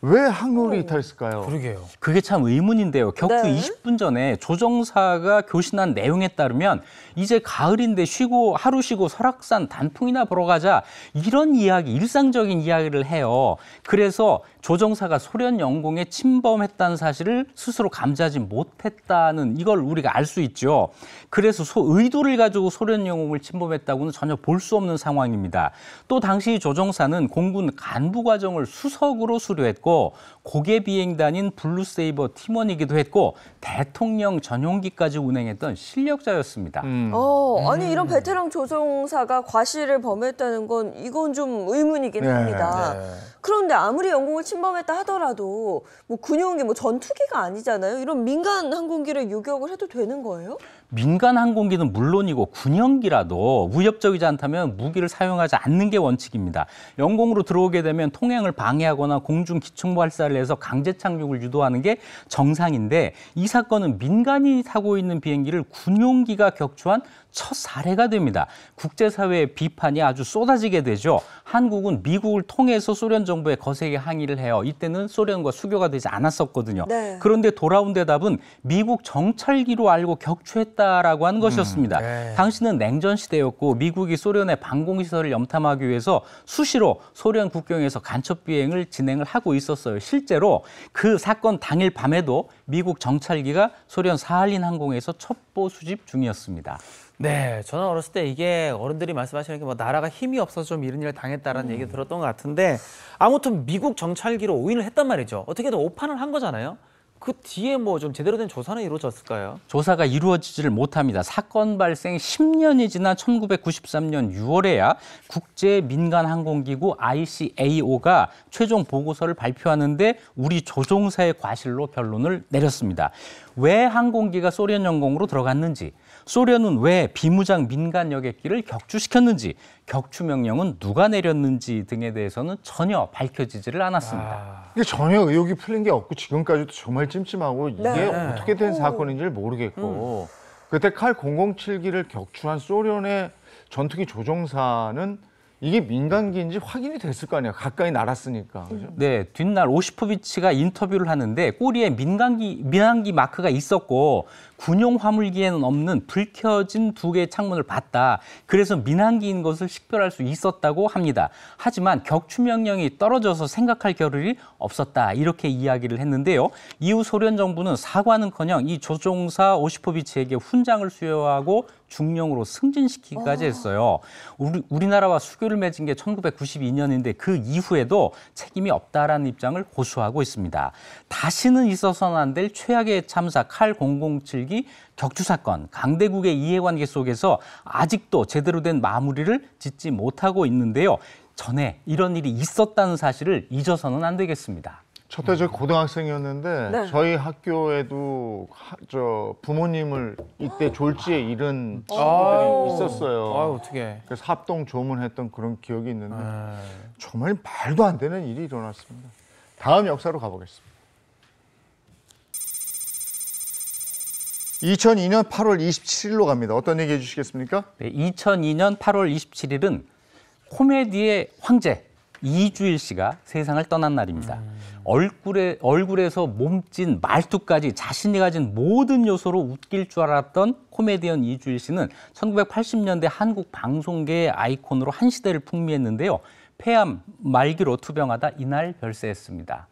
왜 항로를 네. 이탈했을까요? 그러게요. 그게 참 의문인데요. 격추 네. 20분 전에 조종사가 교신한 내용에 따르면 이제 가을인데 쉬고 하루 쉬고 설악산 단풍이나 보러 가자 이런 이야기 일상적인 이야기를 해요. 그래서 조종사가 소련 영공에 침범했다는 사실을 스스로 감지하지 못했다는 이걸 우리가 알 수 있죠. 그래서 소 의도를 가 가지고 소련 영웅을 침범했다고는 전혀 볼 수 없는 상황입니다. 또 당시 조종사는 공군 간부 과정을 수석으로 수료했고 고개 비행단인 블루세이버 팀원이기도 했고 대통령 전용기까지 운행했던 실력자였습니다. 음. 어, 아니 이런 베테랑 조종사가 과실을 범했다는 건 이건 좀 의문이긴 네, 합니다. 네. 그런데 아무리 영웅을 침범했다 하더라도 뭐 군용기 뭐 전투기가 아니잖아요. 이런 민간 항공기를 유격을 해도 되는 거예요? 민간 항공기는 물론이고 군용기라도 위협적이지 않다면 무기를 사용하지 않는 게 원칙입니다. 영공으로 들어오게 되면 통행을 방해하거나 공중 기총 발사를 해서 강제 착륙을 유도하는 게 정상인데 이 사건은 민간이 타고 있는 비행기를 군용기가 격추한 첫 사례가 됩니다. 국제사회의 비판이 아주 쏟아지게 되죠. 한국은 미국을 통해서 소련 정부에 거세게 항의를 해요. 이때는 소련과 수교가 되지 않았었거든요. 네. 그런데 돌아온 대답은 미국 정찰기로 알고 격추했다라고 한 음, 것이었습니다. 음, 당시는 냉전 시대였고 미국이 소련의 방공시설을 염탐하기 위해서 수시로 소련 국경에서 간첩 비행을 진행을 하고 있었어요. 실제로 그 사건 당일 밤에도 미국 정찰기가 소련 사할린 항공에서 첩보 수집 중이었습니다. 네, 저는 어렸을 때 이게 어른들이 말씀하시는 게 뭐 나라가 힘이 없어서 좀 이런 일을 당했다라는 음. 얘기 를 들었던 것 같은데 아무튼 미국 정찰기로 오인을 했단 말이죠. 어떻게든 오판을 한 거잖아요. 그 뒤에 뭐 좀 제대로 된 조사는 이루어졌을까요? 조사가 이루어지지를 못합니다. 사건 발생 10년이 지난 1993년 6월에야 국제 민간 항공기구 ICAO가 최종 보고서를 발표하는데 우리 조종사의 과실로 변론을 내렸습니다. 왜 항공기가 소련 영공으로 들어갔는지 소련은 왜 비무장 민간 여객기를 격추시켰는지, 격추 명령은 누가 내렸는지 등에 대해서는 전혀 밝혀지지를 않았습니다. 아... 이게 전혀 의혹이 풀린 게 없고 지금까지도 정말 찜찜하고 이게 네. 네. 어떻게 된 사건인지를 모르겠고 음. 그때 칼 007기를 격추한 소련의 전투기 조종사는 이게 민간기인지 확인이 됐을 거 아니에요. 가까이 날았으니까. 그죠? 음. 네, 뒷날 오시포비치가 인터뷰를 하는데 꼬리에 민간기 민항기 마크가 있었고 군용 화물기에는 없는 불켜진 두 개의 창문을 봤다. 그래서 민항기인 것을 식별할 수 있었다고 합니다. 하지만 격추 명령이 떨어져서 생각할 겨를이 없었다. 이렇게 이야기를 했는데요. 이후 소련 정부는 사과는커녕 이 조종사 오시포비치에게 훈장을 수여하고 중령으로 승진시키기까지 아. 했어요. 우리, 우리나라와 수교를 맺은 게 1992년인데 그 이후에도 책임이 없다라는 입장을 고수하고 있습니다. 다시는 있어서는 안 될 최악의 참사 칼 007기 격투 사건, 강대국의 이해관계 속에서 아직도 제대로 된 마무리를 짓지 못하고 있는데요. 전에 이런 일이 있었다는 사실을 잊어서는 안 되겠습니다. 첫때저 고등학생이었는데 네. 저희 학교에도 하, 저 부모님을 이때 졸지에 잃은 어. 친구들이 어. 있었어요. 아 어떻게? 그래서 합동 조문했던 그런 기억이 있는데 에이. 네. 정말 말도 안 되는 일이 일어났습니다. 다음 역사로 가보겠습니다. 2002년 8월 27일로 갑니다. 어떤 얘기 해주시겠습니까? 네, 2002년 8월 27일은 코미디의 황제 이주일 씨가 세상을 떠난 날입니다. 음. 얼굴에, 얼굴에서 몸짓, 말투까지 자신이 가진 모든 요소로 웃길 줄 알았던 코미디언 이주일 씨는 1980년대 한국 방송계의 아이콘으로 한 시대를 풍미했는데요. 폐암 말기로 투병하다 이날 별세했습니다.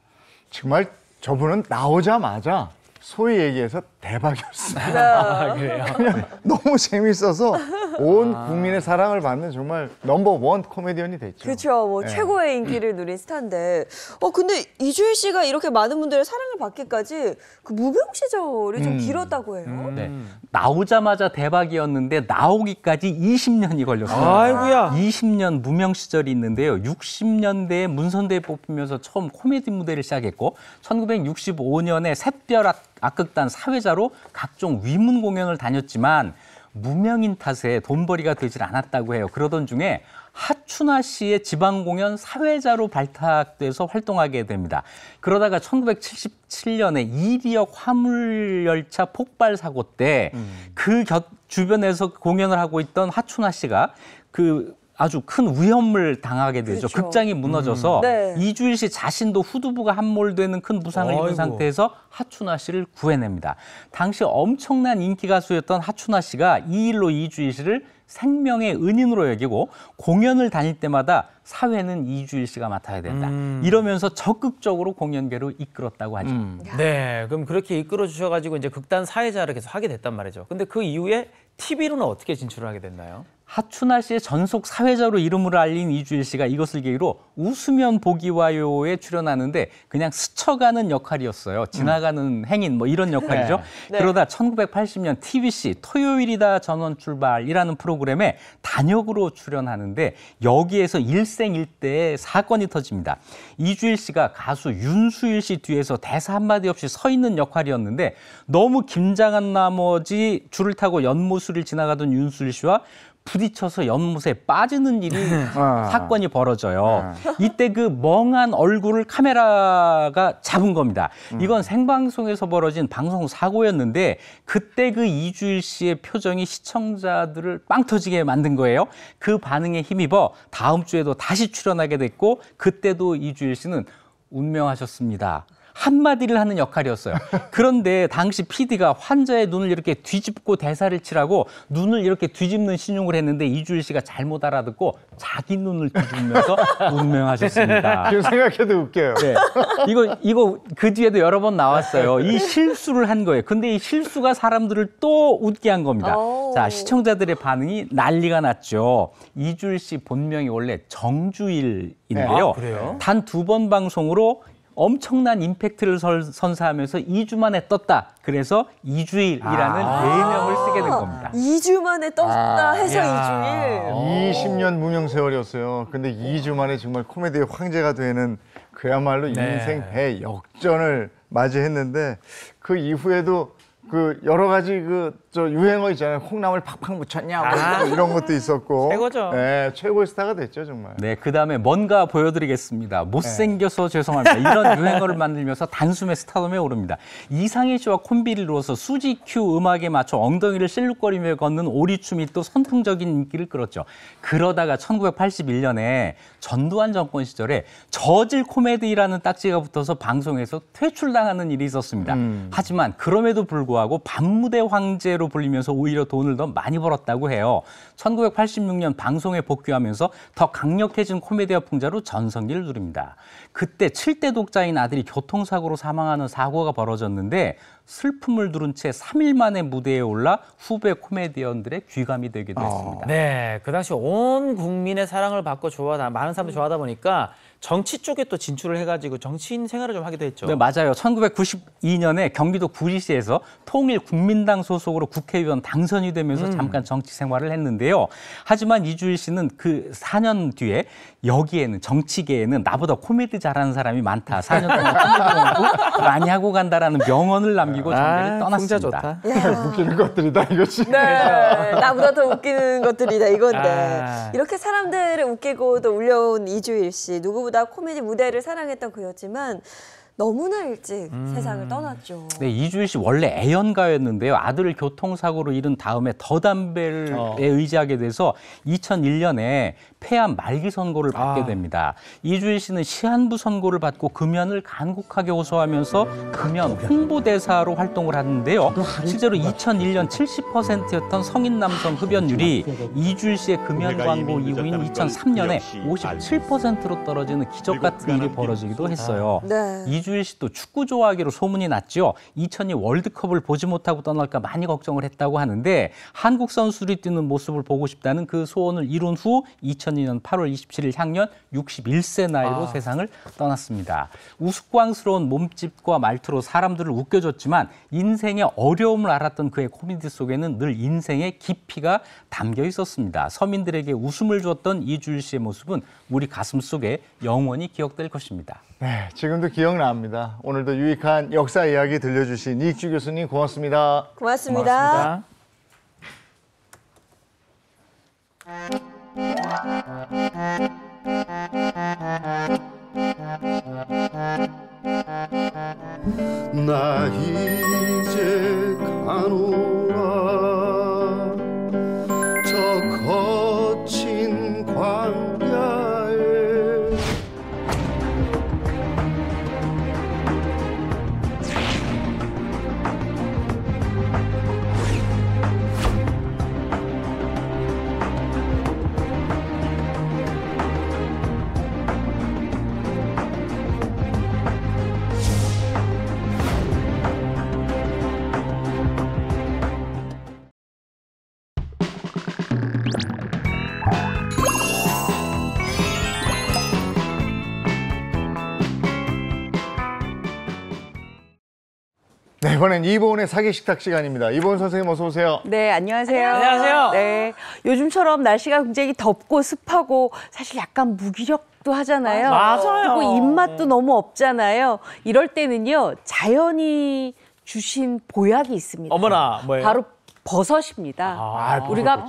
정말 저분은 나오자마자 소위 얘기해서 대박이었어요. 아, 그래요? 아, 네. 너무 재밌어서 온 아. 국민의 사랑을 받는 정말 넘버 원 코미디언이 됐죠. 그렇죠. 뭐 네. 최고의 인기를 누린 스타인데. 어 근데 이주희 씨가 이렇게 많은 분들의 사랑을 받기까지 그 무명 시절이 좀 음. 길었다고 해요. 음. 네. 나오자마자 대박이었는데 나오기까지 20년이 걸렸어요. 아이고야. 20년 무명 시절이 있는데요. 60년대에 문선대 뽑히면서 처음 코미디 무대를 시작했고 1965년에 샛별 악- 극단사회자 행사로 각종 위문 공연을 다녔지만 무명인 탓에 돈벌이가 되질 않았다고 해요. 그러던 중에 하춘화 씨의 지방 공연 사회자로 발탁돼서 활동하게 됩니다. 그러다가 1977년에 이리역 화물열차 폭발 사고 때그 음. 그 주변에서 공연을 하고 있던 하춘화 씨가 그 아주 큰 위험을 당하게 되죠. 그렇죠. 극장이 무너져서 음. 네. 이주일 씨 자신도 후두부가 함몰되는 큰 부상을 입은 상태에서 하춘아 씨를 구해냅니다. 당시 엄청난 인기 가수였던 하춘아 씨가 이 일로 이주일 씨를 생명의 은인으로 여기고 공연을 다닐 때마다 사회는 이주일 씨가 맡아야 된다. 음. 이러면서 적극적으로 공연계로 이끌었다고 하죠. 음. 네, 그럼 그렇게 이끌어 주셔가지고 이제 극단 사회자를 계속 하게 됐단 말이죠. 근데 그 이후에 TV로는 어떻게 진출을 하게 됐나요? 하춘아 씨의 전속 사회자로 이름을 알린 이주일 씨가 이것을 계기로 웃으면 보기 와요에 출연하는데 그냥 스쳐가는 역할이었어요. 지나가는 음. 행인 뭐 이런 역할이죠. 네. 네. 그러다 1980년 TBC 토요일이다 전원 출발이라는 프로그램에 단역으로 출연하는데 여기에서 일생일대의 사건이 터집니다. 이주일 씨가 가수 윤수일 씨 뒤에서 대사 한마디 없이 서 있는 역할이었는데 너무 김장한 나머지 줄을 타고 연못수를 지나가던 윤수일 씨와 부딪혀서 연못에 빠지는 일이 네. 아. 사건이 벌어져요. 아. 이때 그 멍한 얼굴을 카메라가 잡은 겁니다. 음. 이건 생방송에서 벌어진 방송 사고였는데 그때 그 이주일 씨의 표정이 시청자들을 빵 터지게 만든 거예요. 그 반응에 힘입어 다음 주에도 다시 출연하게 됐고 그때도 이주일 씨는 운명하셨습니다. 한마디를 하는 역할이었어요. 그런데 당시 PD가 환자의 눈을 이렇게 뒤집고 대사를 치라고 눈을 이렇게 뒤집는 신용을 했는데 이주일 씨가 잘못 알아듣고 자기 눈을 뒤집면서 운명하셨습니다. 지금 생각해도 웃겨요. 네. 이거 이거 그 뒤에도 여러 번 나왔어요. 이 네. 실수를 한 거예요. 근데 이 실수가 사람들을 또 웃게 한 겁니다. 어. 자, 시청자들의 반응이 난리가 났죠. 이주일 씨 본명이 원래 정주일인데요. 네. 아, 단두 번 방송으로 엄청난 임팩트를 선사하면서 2주 만에 떴다. 그래서 2주일이라는 개명을 아 쓰게 된 겁니다. 2주 만에 떴다 아 해서 2주일. 20년 무명 세월이었어요. 근데 2주 만에 정말 코미디의 황제가 되는 그야말로 네. 인생 대역전을 맞이했는데 그 이후에도 그 여러 가지 그저 유행어 있잖아요. 콩나물 팍팍 묻혔냐고 아. 이런 것도 있었고. 최고죠. 네, 최고의 스타가 됐죠 정말. 네, 그 다음에 뭔가 보여드리겠습니다. 못생겨서 네. 죄송합니다. 이런 유행어를 만들면서 단숨에 스타덤에 오릅니다. 이상희 씨와 콤비를 이루어서 수지 큐 음악에 맞춰 엉덩이를 실룩거리며 걷는 오리춤이 또 선풍적인 인기를 끌었죠. 그러다가 1981년에 전두환 정권 시절에 저질 코미디라는 딱지가 붙어서 방송에서 퇴출당하는 일이 있었습니다. 음. 하지만 그럼에도 불구하고 밤무대 황제로 세대로 불리면서 오히려 돈을 더 많이 벌었다고 해요. 1986년 방송에 복귀하면서 더 강력해진 코미디와 풍자로 전성기를 누립니다. 그때 7대 독자인 아들이 교통사고로 사망하는 사고가 벌어졌는데 슬픔을 두른 채 3일 만에 무대에 올라 후배 코미디언들의 귀감이 되기도 어. 했습니다. 네, 그 당시 온 국민의 사랑을 받고 좋아하다 많은 사람들 음. 좋아하다 보니까 정치 쪽에 또 진출을 해가지고 정치인 생활을 좀 하기도 했죠. 네, 맞아요. 1992년에 경기도 구리시에서 통일 국민당 소속으로 국회의원 당선이 되면서 음. 잠깐 정치 생활을 했는데요. 하지만 이주일 씨는 그 4년 뒤에 여기에는 정치계에는 나보다 코미디 잘하는 사람이 많다. 4년 동안 코미디 많이 하고 간다라는 명언을 남기고 정계를 아, 떠났습니다. 웃기는 것들이다 이거지. 네, 나보다 더 웃기는 것들이다 이건데 아. 이렇게 사람들을 웃기고 또 울려온 이주일 씨 누구보다 코미디 무대를 사랑했던 그였지만 너무나 일찍 음. 세상을 떠났죠. 네, 이주일 씨 원래 애연가였는데요. 아들을 교통사고로 잃은 다음에 더 담배에 어. 의지하게 돼서 2001년에 폐암 말기 선고를 받게 아. 됩니다. 이주일 씨는 시한부 선고를 받고 금연을 간곡하게 호소하면서 금연 홍보대사로 활동을 하는데요. 실제로 2001년 70%였던 성인 남성 아, 흡연율이 이주일 씨의 금연 광고 이후인 2003년에 57%로 떨어지는 기적 같은 일이 벌어지기도 했어요. 네. 이주일 씨도 축구 좋아하기로 소문이 났죠. 이천이 월드컵을 보지 못하고 떠날까 많이 걱정을 했다고 하는데 한국 선수들이 뛰는 모습을 보고 싶다는 그 소원을 이룬 후 2002년 8월 27일 향년 61세 나이로 아. 세상을 떠났습니다. 우스꽝스러운 몸집과 말투로 사람들을 웃겨줬지만 인생의 어려움을 알았던 그의 코미디 속에는 늘 인생의 깊이가 담겨 있었습니다. 서민들에게 웃음을 줬던 이주일 씨의 모습은 우리 가슴 속에 영원히 기억될 것입니다. 네, 지금도 기억납니다. 오늘도 유익한 역사 이야기 들려주신 이익주 교수님 고맙습니다. 고맙습니다. 고맙습니다. 나 이제 간혹 이번엔 이보은의 사기 식탁 시간입니다. 이보은 선생님 어서 오세요. 네, 안녕하세요. 안녕하세요. 네, 요즘처럼 날씨가 굉장히 덥고 습하고 사실 약간 무기력 도 하잖아요. 아, 맞아요. 그리고 입맛도 네. 너무 없잖아요. 이럴 때는요 자연이 주신 보약이 있습니다. 어머나, 뭐예요? 바로 버섯입니다. 아, 우리가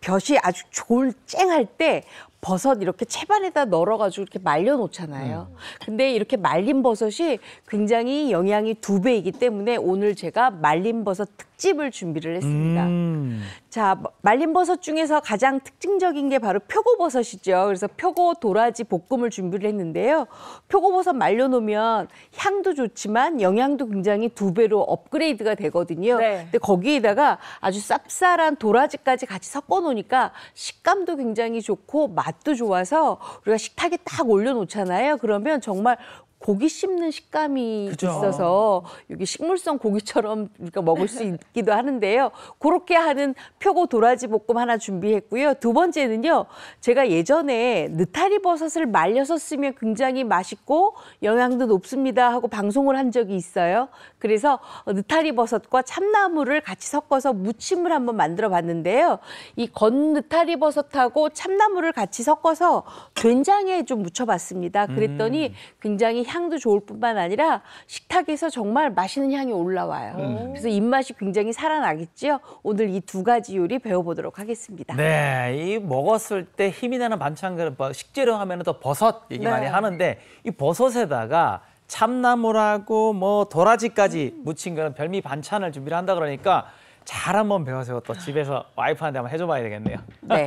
벼이 아주 좋을 쨍할 때 버섯 이렇게 채반에다 널어가지고 이렇게 말려놓잖아요. 음. 근데 이렇게 말린 버섯이 굉장히 영양이 두 배이기 때문에 오늘 제가 말린 버섯 특 맛집을 준비를 했습니다. 음. 자, 말린 버섯 중에서 가장 특징적인 게 바로 표고버섯이죠. 그래서 표고 도라지 볶음을 준비를 했는데요. 표고버섯 말려놓으면 향도 좋지만 영양도 굉장히 두 배로 업그레이드가 되거든요. 네. 근데 거기에다가 아주 쌉쌀한 도라지까지 같이 섞어 놓으니까 식감도 굉장히 좋고 맛도 좋아서 우리가 식탁에 딱 올려놓잖아요. 그러면 정말 고기 씹는 식감이 그죠. 있어서 여기 식물성 고기처럼 우니까 먹을 수 있기도 하는데요. 그렇게 하는 표고 도라지 볶음 하나 준비했고요. 두 번째는요. 제가 예전에 느타리 버섯을 말려서 쓰면 굉장히 맛있고 영양도 높습니다 하고 방송을 한 적이 있어요. 그래서 느타리 버섯과 참나물을 같이 섞어서 무침을 한번 만들어 봤는데요. 이 건 느타리 버섯하고 참나물을 같이 섞어서 된장에 좀 묻혀봤습니다. 그랬더니 음. 굉장히 향도 좋을 뿐만 아니라 식탁에서 정말 맛있는 향이 올라와요. 음. 그래서 입맛이 굉장히 살아나겠지요. 오늘 이 두 가지 요리 배워보도록 하겠습니다. 네, 이 먹었을 때 힘이 나는 반찬 뭐 식재료 하면 은더 버섯 얘기 네. 많이 하는데 이 버섯에다가 참나물하고뭐 도라지까지 묻힌 그런 별미 반찬을 준비를 한다 그러니까 잘 한번 배워서 또 집에서 와이프한테 한번 해줘봐야 되겠네요. 네.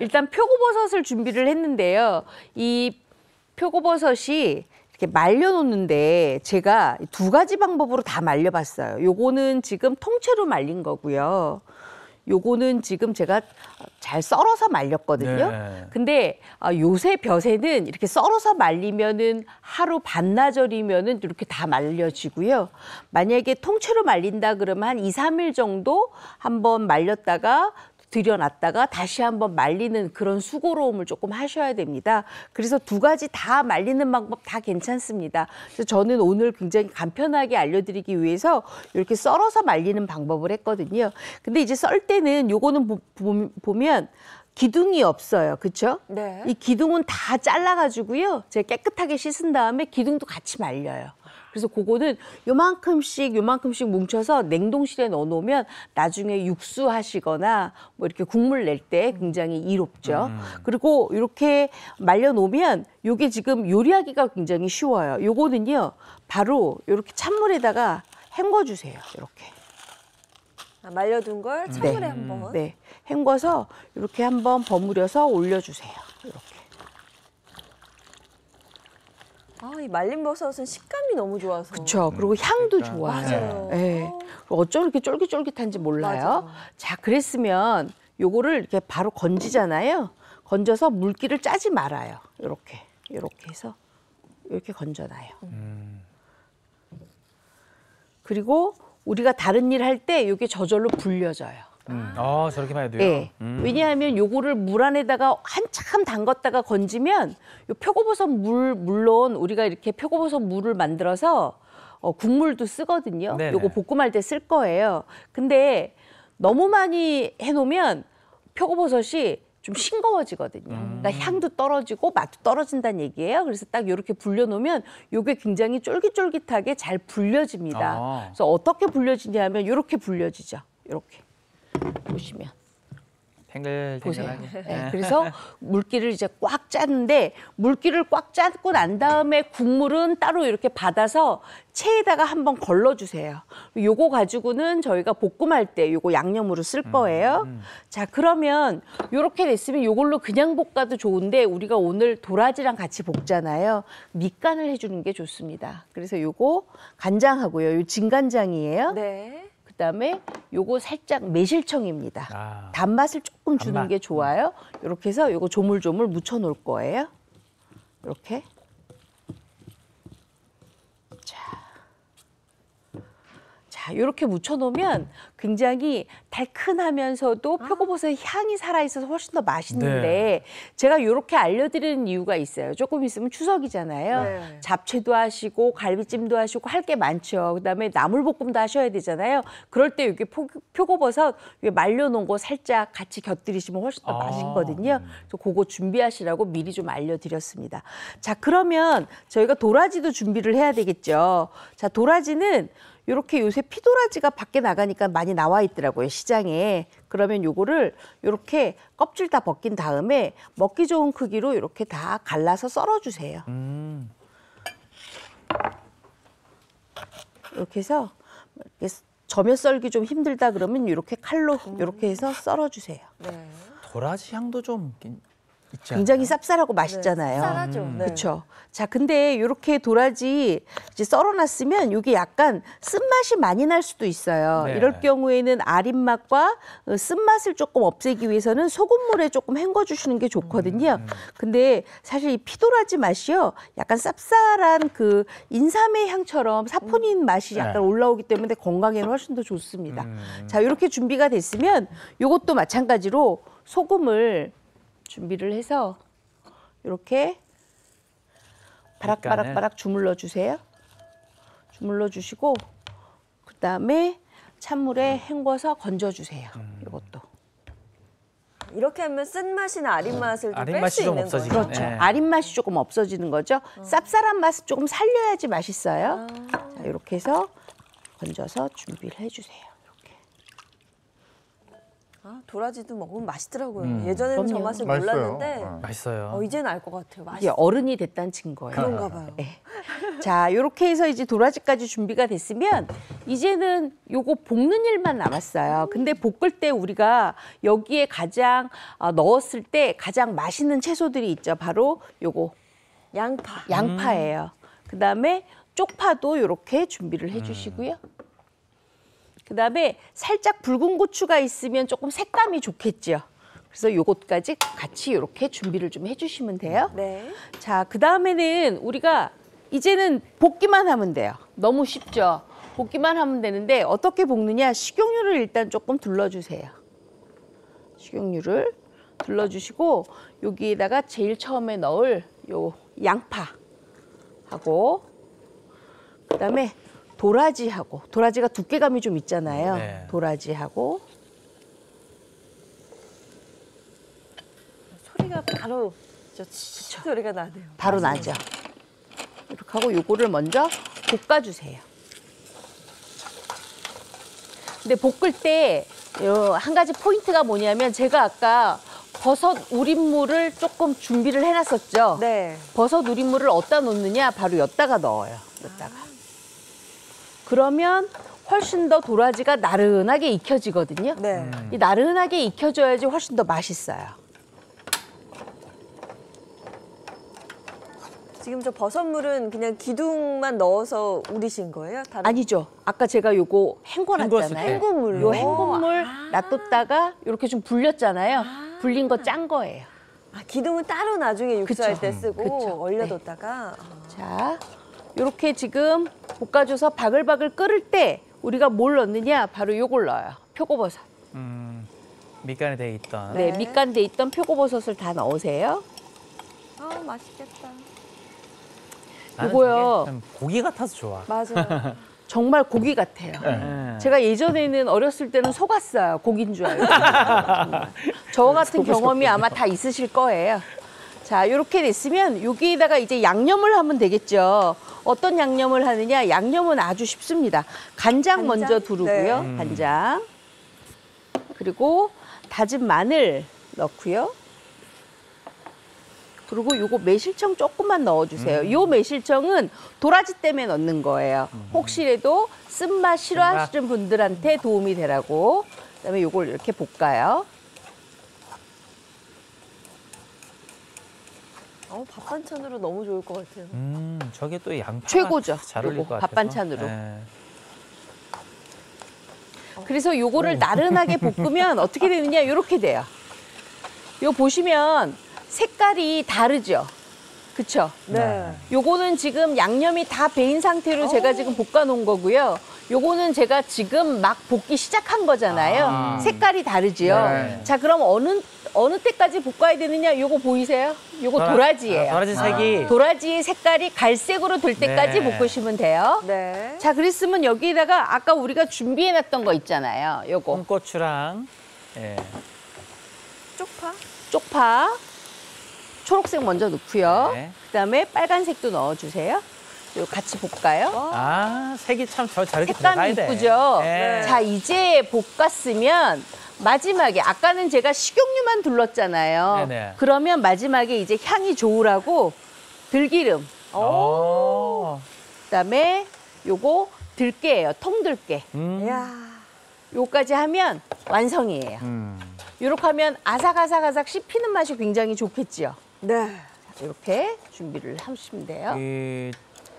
일단 표고버섯을 준비를 했는데요. 이 표고버섯이 이렇게 말려놓는데 제가 두 가지 방법으로 다 말려봤어요. 요거는 지금 통째로 말린 거고요. 요거는 지금 제가 잘 썰어서 말렸거든요. 네. 근데 아, 요새 벼새는 이렇게 썰어서 말리면은 하루 반나절이면은 이렇게 다 말려지고요. 만약에 통째로 말린다 그러면 한 2, 3일 정도 한번 말렸다가 들여놨다가 다시 한번 말리는 그런 수고로움을 조금 하셔야 됩니다. 그래서 두 가지 다 말리는 방법 다 괜찮습니다. 그래서 저는 오늘 굉장히 간편하게 알려드리기 위해서 이렇게 썰어서 말리는 방법을 했거든요. 근데 이제 썰 때는 요거는 보, 보, 보면 기둥이 없어요. 그렇죠? 네. 이 기둥은 다 잘라 가지고요. 제가 깨끗하게 씻은 다음에 기둥도 같이 말려요. 그래서 그거는 요만큼씩 요만큼씩 뭉쳐서 냉동실에 넣어놓으면 나중에 육수하시거나 뭐 이렇게 국물 낼 때 굉장히 이롭죠. 음. 그리고 이렇게 말려놓으면 요게 지금 요리하기가 굉장히 쉬워요. 요거는요 바로 이렇게 찬물에다가 헹궈주세요. 이렇게. 아, 말려둔 걸 음. 찬물에 네. 한번. 네. 헹궈서 이렇게 한번 버무려서 올려주세요. 이렇게. 아, 이 말린 버섯은 식감이 너무 좋아서. 그렇죠. 그리고 음, 향도 그러니까. 좋아요. 맞아요. 예. 어쩜 이렇게 쫄깃쫄깃한지 몰라요. 맞아. 자, 그랬으면 요거를 이렇게 바로 건지잖아요. 건져서 물기를 짜지 말아요. 요렇게. 요렇게 해서 이렇게 건져놔요. 음. 그리고 우리가 다른 일 할 때 이게 저절로 불려져요. 음. 아저렇게 아, 봐야 돼요 네. 예. 음. 왜냐하면 요거를 물 안에다가 한참 담갔다가 건지면 요 표고버섯 물 물론 우리가 이렇게 표고버섯 물을 만들어서 어, 국물도 쓰거든요. 네네. 요거 볶음할 때 쓸 거예요. 근데 너무 많이 해놓으면 표고버섯이 좀 싱거워지거든요. 음. 그러니까 향도 떨어지고 맛도 떨어진다는 얘기예요. 그래서 딱 이렇게 불려놓으면 요게 굉장히 쫄깃쫄깃하게 잘 불려집니다. 아. 그래서 어떻게 불려지냐 하면 이렇게 불려지죠. 이렇게. 보시면. 보세요. 네, 그래서 물기를 이제 꽉 짰는데 물기를 꽉 짰고 난 다음에 국물은 따로 이렇게 받아서 체에다가 한번 걸러주세요. 요거 가지고는 저희가 볶음할 때 요거 양념으로 쓸 음, 거예요. 음, 음. 자 그러면 요렇게 됐으면 요걸로 그냥 볶아도 좋은데 우리가 오늘 도라지랑 같이 볶잖아요. 밑간을 해주는 게 좋습니다. 그래서 요거 간장하고요. 요 진간장이에요. 네. 그다음에 요거 살짝 매실청입니다. 아. 단맛을 조금 주는 단맛. 게 좋아요. 이렇게 해서 요거 조물조물 묻혀 놓을 거예요. 이렇게. 이렇게 묻혀놓으면 굉장히 달큰하면서도 아. 표고버섯의 향이 살아있어서 훨씬 더 맛있는데 네. 제가 이렇게 알려드리는 이유가 있어요. 조금 있으면 추석이잖아요. 네. 잡채도 하시고 갈비찜도 하시고 할 게 많죠. 그다음에 나물볶음도 하셔야 되잖아요. 그럴 때 이렇게 포, 표고버섯 말려놓은 거 살짝 같이 곁들이시면 훨씬 더 아. 맛있거든요. 그래서 그거 준비하시라고 미리 좀 알려드렸습니다. 자, 그러면 저희가 도라지도 준비를 해야 되겠죠. 자, 도라지는 이렇게 요새 피도라지가 밖에 나가니까 많이 나와 있더라고요 시장에. 그러면 요거를 이렇게 껍질 다 벗긴 다음에 먹기 좋은 크기로 이렇게 다 갈라서 썰어주세요. 음. 이렇게 해서 이렇게 점에 썰기 좀 힘들다 그러면 이렇게 칼로 이렇게 음. 해서 썰어주세요. 네. 도라지 향도 좀 굉장히 쌉쌀하고 네, 맛있잖아요. 음. 네, 쌉쌀죠 음. 그렇죠. 자, 근데 이렇게 도라지 이제 썰어놨으면 이게 약간 쓴맛이 많이 날 수도 있어요. 네. 이럴 경우에는 아린 맛과 어, 쓴맛을 조금 없애기 위해서는 소금물에 조금 헹궈주시는 게 좋거든요. 음, 음. 근데 사실 이 피도라지 맛이요, 약간 쌉쌀한 그 인삼의 향처럼 사포닌 음. 맛이 약간 네. 올라오기 때문에 건강에는 훨씬 더 좋습니다. 음. 자, 이렇게 준비가 됐으면 이것도 마찬가지로 소금을 준비를 해서 이렇게 바락바락바락 주물러 주세요. 주물러 주시고 그 다음에 찬물에 음. 헹궈서 건져 주세요. 이것도. 이렇게 하면 쓴 맛이나 아린 음, 맛을 음, 뺄수 있는 거죠. 그렇죠. 네. 아린 맛이 조금 없어지는 거죠. 어. 쌉쌀한 맛을 조금 살려야지 맛있어요. 어. 자, 이렇게 해서 건져서 준비를 해주세요. 아, 도라지도 먹으면 맛있더라고요. 음. 예전에는 저 맛을 맛있어요. 몰랐는데 어. 맛있어요. 어, 이제는 알 것 같아요. 이게 맛있... 어른이 됐다는 증거예요. 그런가 봐요. 네. 자, 이렇게 해서 이제 도라지까지 준비가 됐으면 이제는 요거 볶는 일만 남았어요. 근데 볶을 때 우리가 여기에 가장 어, 넣었을 때 가장 맛있는 채소들이 있죠. 바로 요거 양파. 양파예요. 음. 그다음에 쪽파도 이렇게 준비를 해주시고요. 음. 그다음에 살짝 붉은 고추가 있으면 조금 색감이 좋겠죠 그래서 요것까지 같이 이렇게 준비를 좀 해주시면 돼요. 네. 자, 그 다음에는 우리가 이제는 볶기만 하면 돼요. 너무 쉽죠? 볶기만 하면 되는데 어떻게 볶느냐? 식용유를 일단 조금 둘러주세요. 식용유를 둘러주시고 여기에다가 제일 처음에 넣을 요 양파하고 그다음에 도라지하고 도라지가 두께감이 좀 있잖아요. 네. 도라지하고 소리가 바로 저 소리가 나네요. 바로 나죠. 이렇게 하고 요거를 먼저 볶아주세요. 근데 볶을 때요한 가지 포인트가 뭐냐면 제가 아까 버섯 우린물을 조금 준비를 해놨었죠. 네. 버섯 우린물을 어디다 놓느냐 바로 엿다가 넣어요. 엿다가. 그러면 훨씬 더 도라지가 나른하게 익혀지거든요. 네. 이 나른하게 익혀져야지 훨씬 더 맛있어요. 지금 저 버섯물은 그냥 기둥만 넣어서 우리신 거예요? 다른... 아니죠. 아까 제가 요거 헹궈놨잖아요. 헹군물. 요 헹군물 아 놔뒀다가 이렇게 좀 불렸잖아요. 아 불린 거 짠 거예요. 아, 기둥은 따로 나중에 육수할 그쵸. 때 쓰고 그쵸. 네. 얼려뒀다가. 네. 자. 이렇게 지금 볶아줘서 바글바글 끓을 때 우리가 뭘 넣느냐 바로 요걸 넣어요. 표고버섯. 음, 밑간에 돼 있던. 네, 네. 밑간 돼 있던 표고버섯을 다 넣으세요. 아 맛있겠다. 이거요. 고기 같아서 좋아. 맞아요. 정말 고기 같아요. 네. 네. 제가 예전에는 어렸을 때는 속았어요. 고기인 줄 알고. 저 같은 경험이 아마 다 있으실 거예요. 자, 이렇게 됐으면 여기에다가 이제 양념을 하면 되겠죠. 어떤 양념을 하느냐? 양념은 아주 쉽습니다. 간장, 간장? 먼저 두르고요. 네. 음. 간장. 그리고 다진 마늘 넣고요. 그리고 요거 매실청 조금만 넣어주세요. 음. 요 매실청은 도라지 때문에 넣는 거예요. 음. 혹시라도 쓴맛 싫어하시는 분들한테 도움이 되라고. 그다음에 요걸 이렇게 볶아요. 어, 밥 반찬으로 너무 좋을 것 같아요. 음, 저게 또 양파 최고죠. 잘 어울릴 것밥 반찬으로. 네. 어, 그래서 요거를 나른하게 볶으면 어떻게 되느냐 이렇게 돼요. 요 보시면 색깔이 다르죠. 그쵸? 네. 요거는 지금 양념이 다 배인 상태로 제가 지금 볶아놓은 거고요. 요거는 제가 지금 막 볶기 시작한 거잖아요. 아. 색깔이 다르지요. 네. 자, 그럼 어느 어느 때까지 볶아야 되느냐 요거 보이세요? 요거 도라, 아, 도라지예요. 아, 도라지 색이 아. 도라지 색깔이 갈색으로 될 때까지 네. 볶으시면 돼요. 네. 자, 그랬으면 여기다가 아까 우리가 준비해 놨던 거 있잖아요. 요거. 홍고추랑 예. 쪽파. 쪽파. 초록색 먼저 넣고요. 네. 그다음에 빨간색도 넣어 주세요. 같이 볶아요. 아, 색이 참저 저렇게 색감 이쁘죠. 네. 자, 이제 볶았으면 마지막에 아까는 제가 식용유만 둘렀잖아요. 네네. 그러면 마지막에 이제 향이 좋으라고 들기름. 오. 아. 그다음에 요거 들깨예요. 통들깨. 음. 야. 요까지 하면 완성이에요. 음. 요렇게 하면 아삭아삭아삭 씹히는 맛이 굉장히 좋겠지요. 네. 이렇게 준비를 하시면 돼요. 이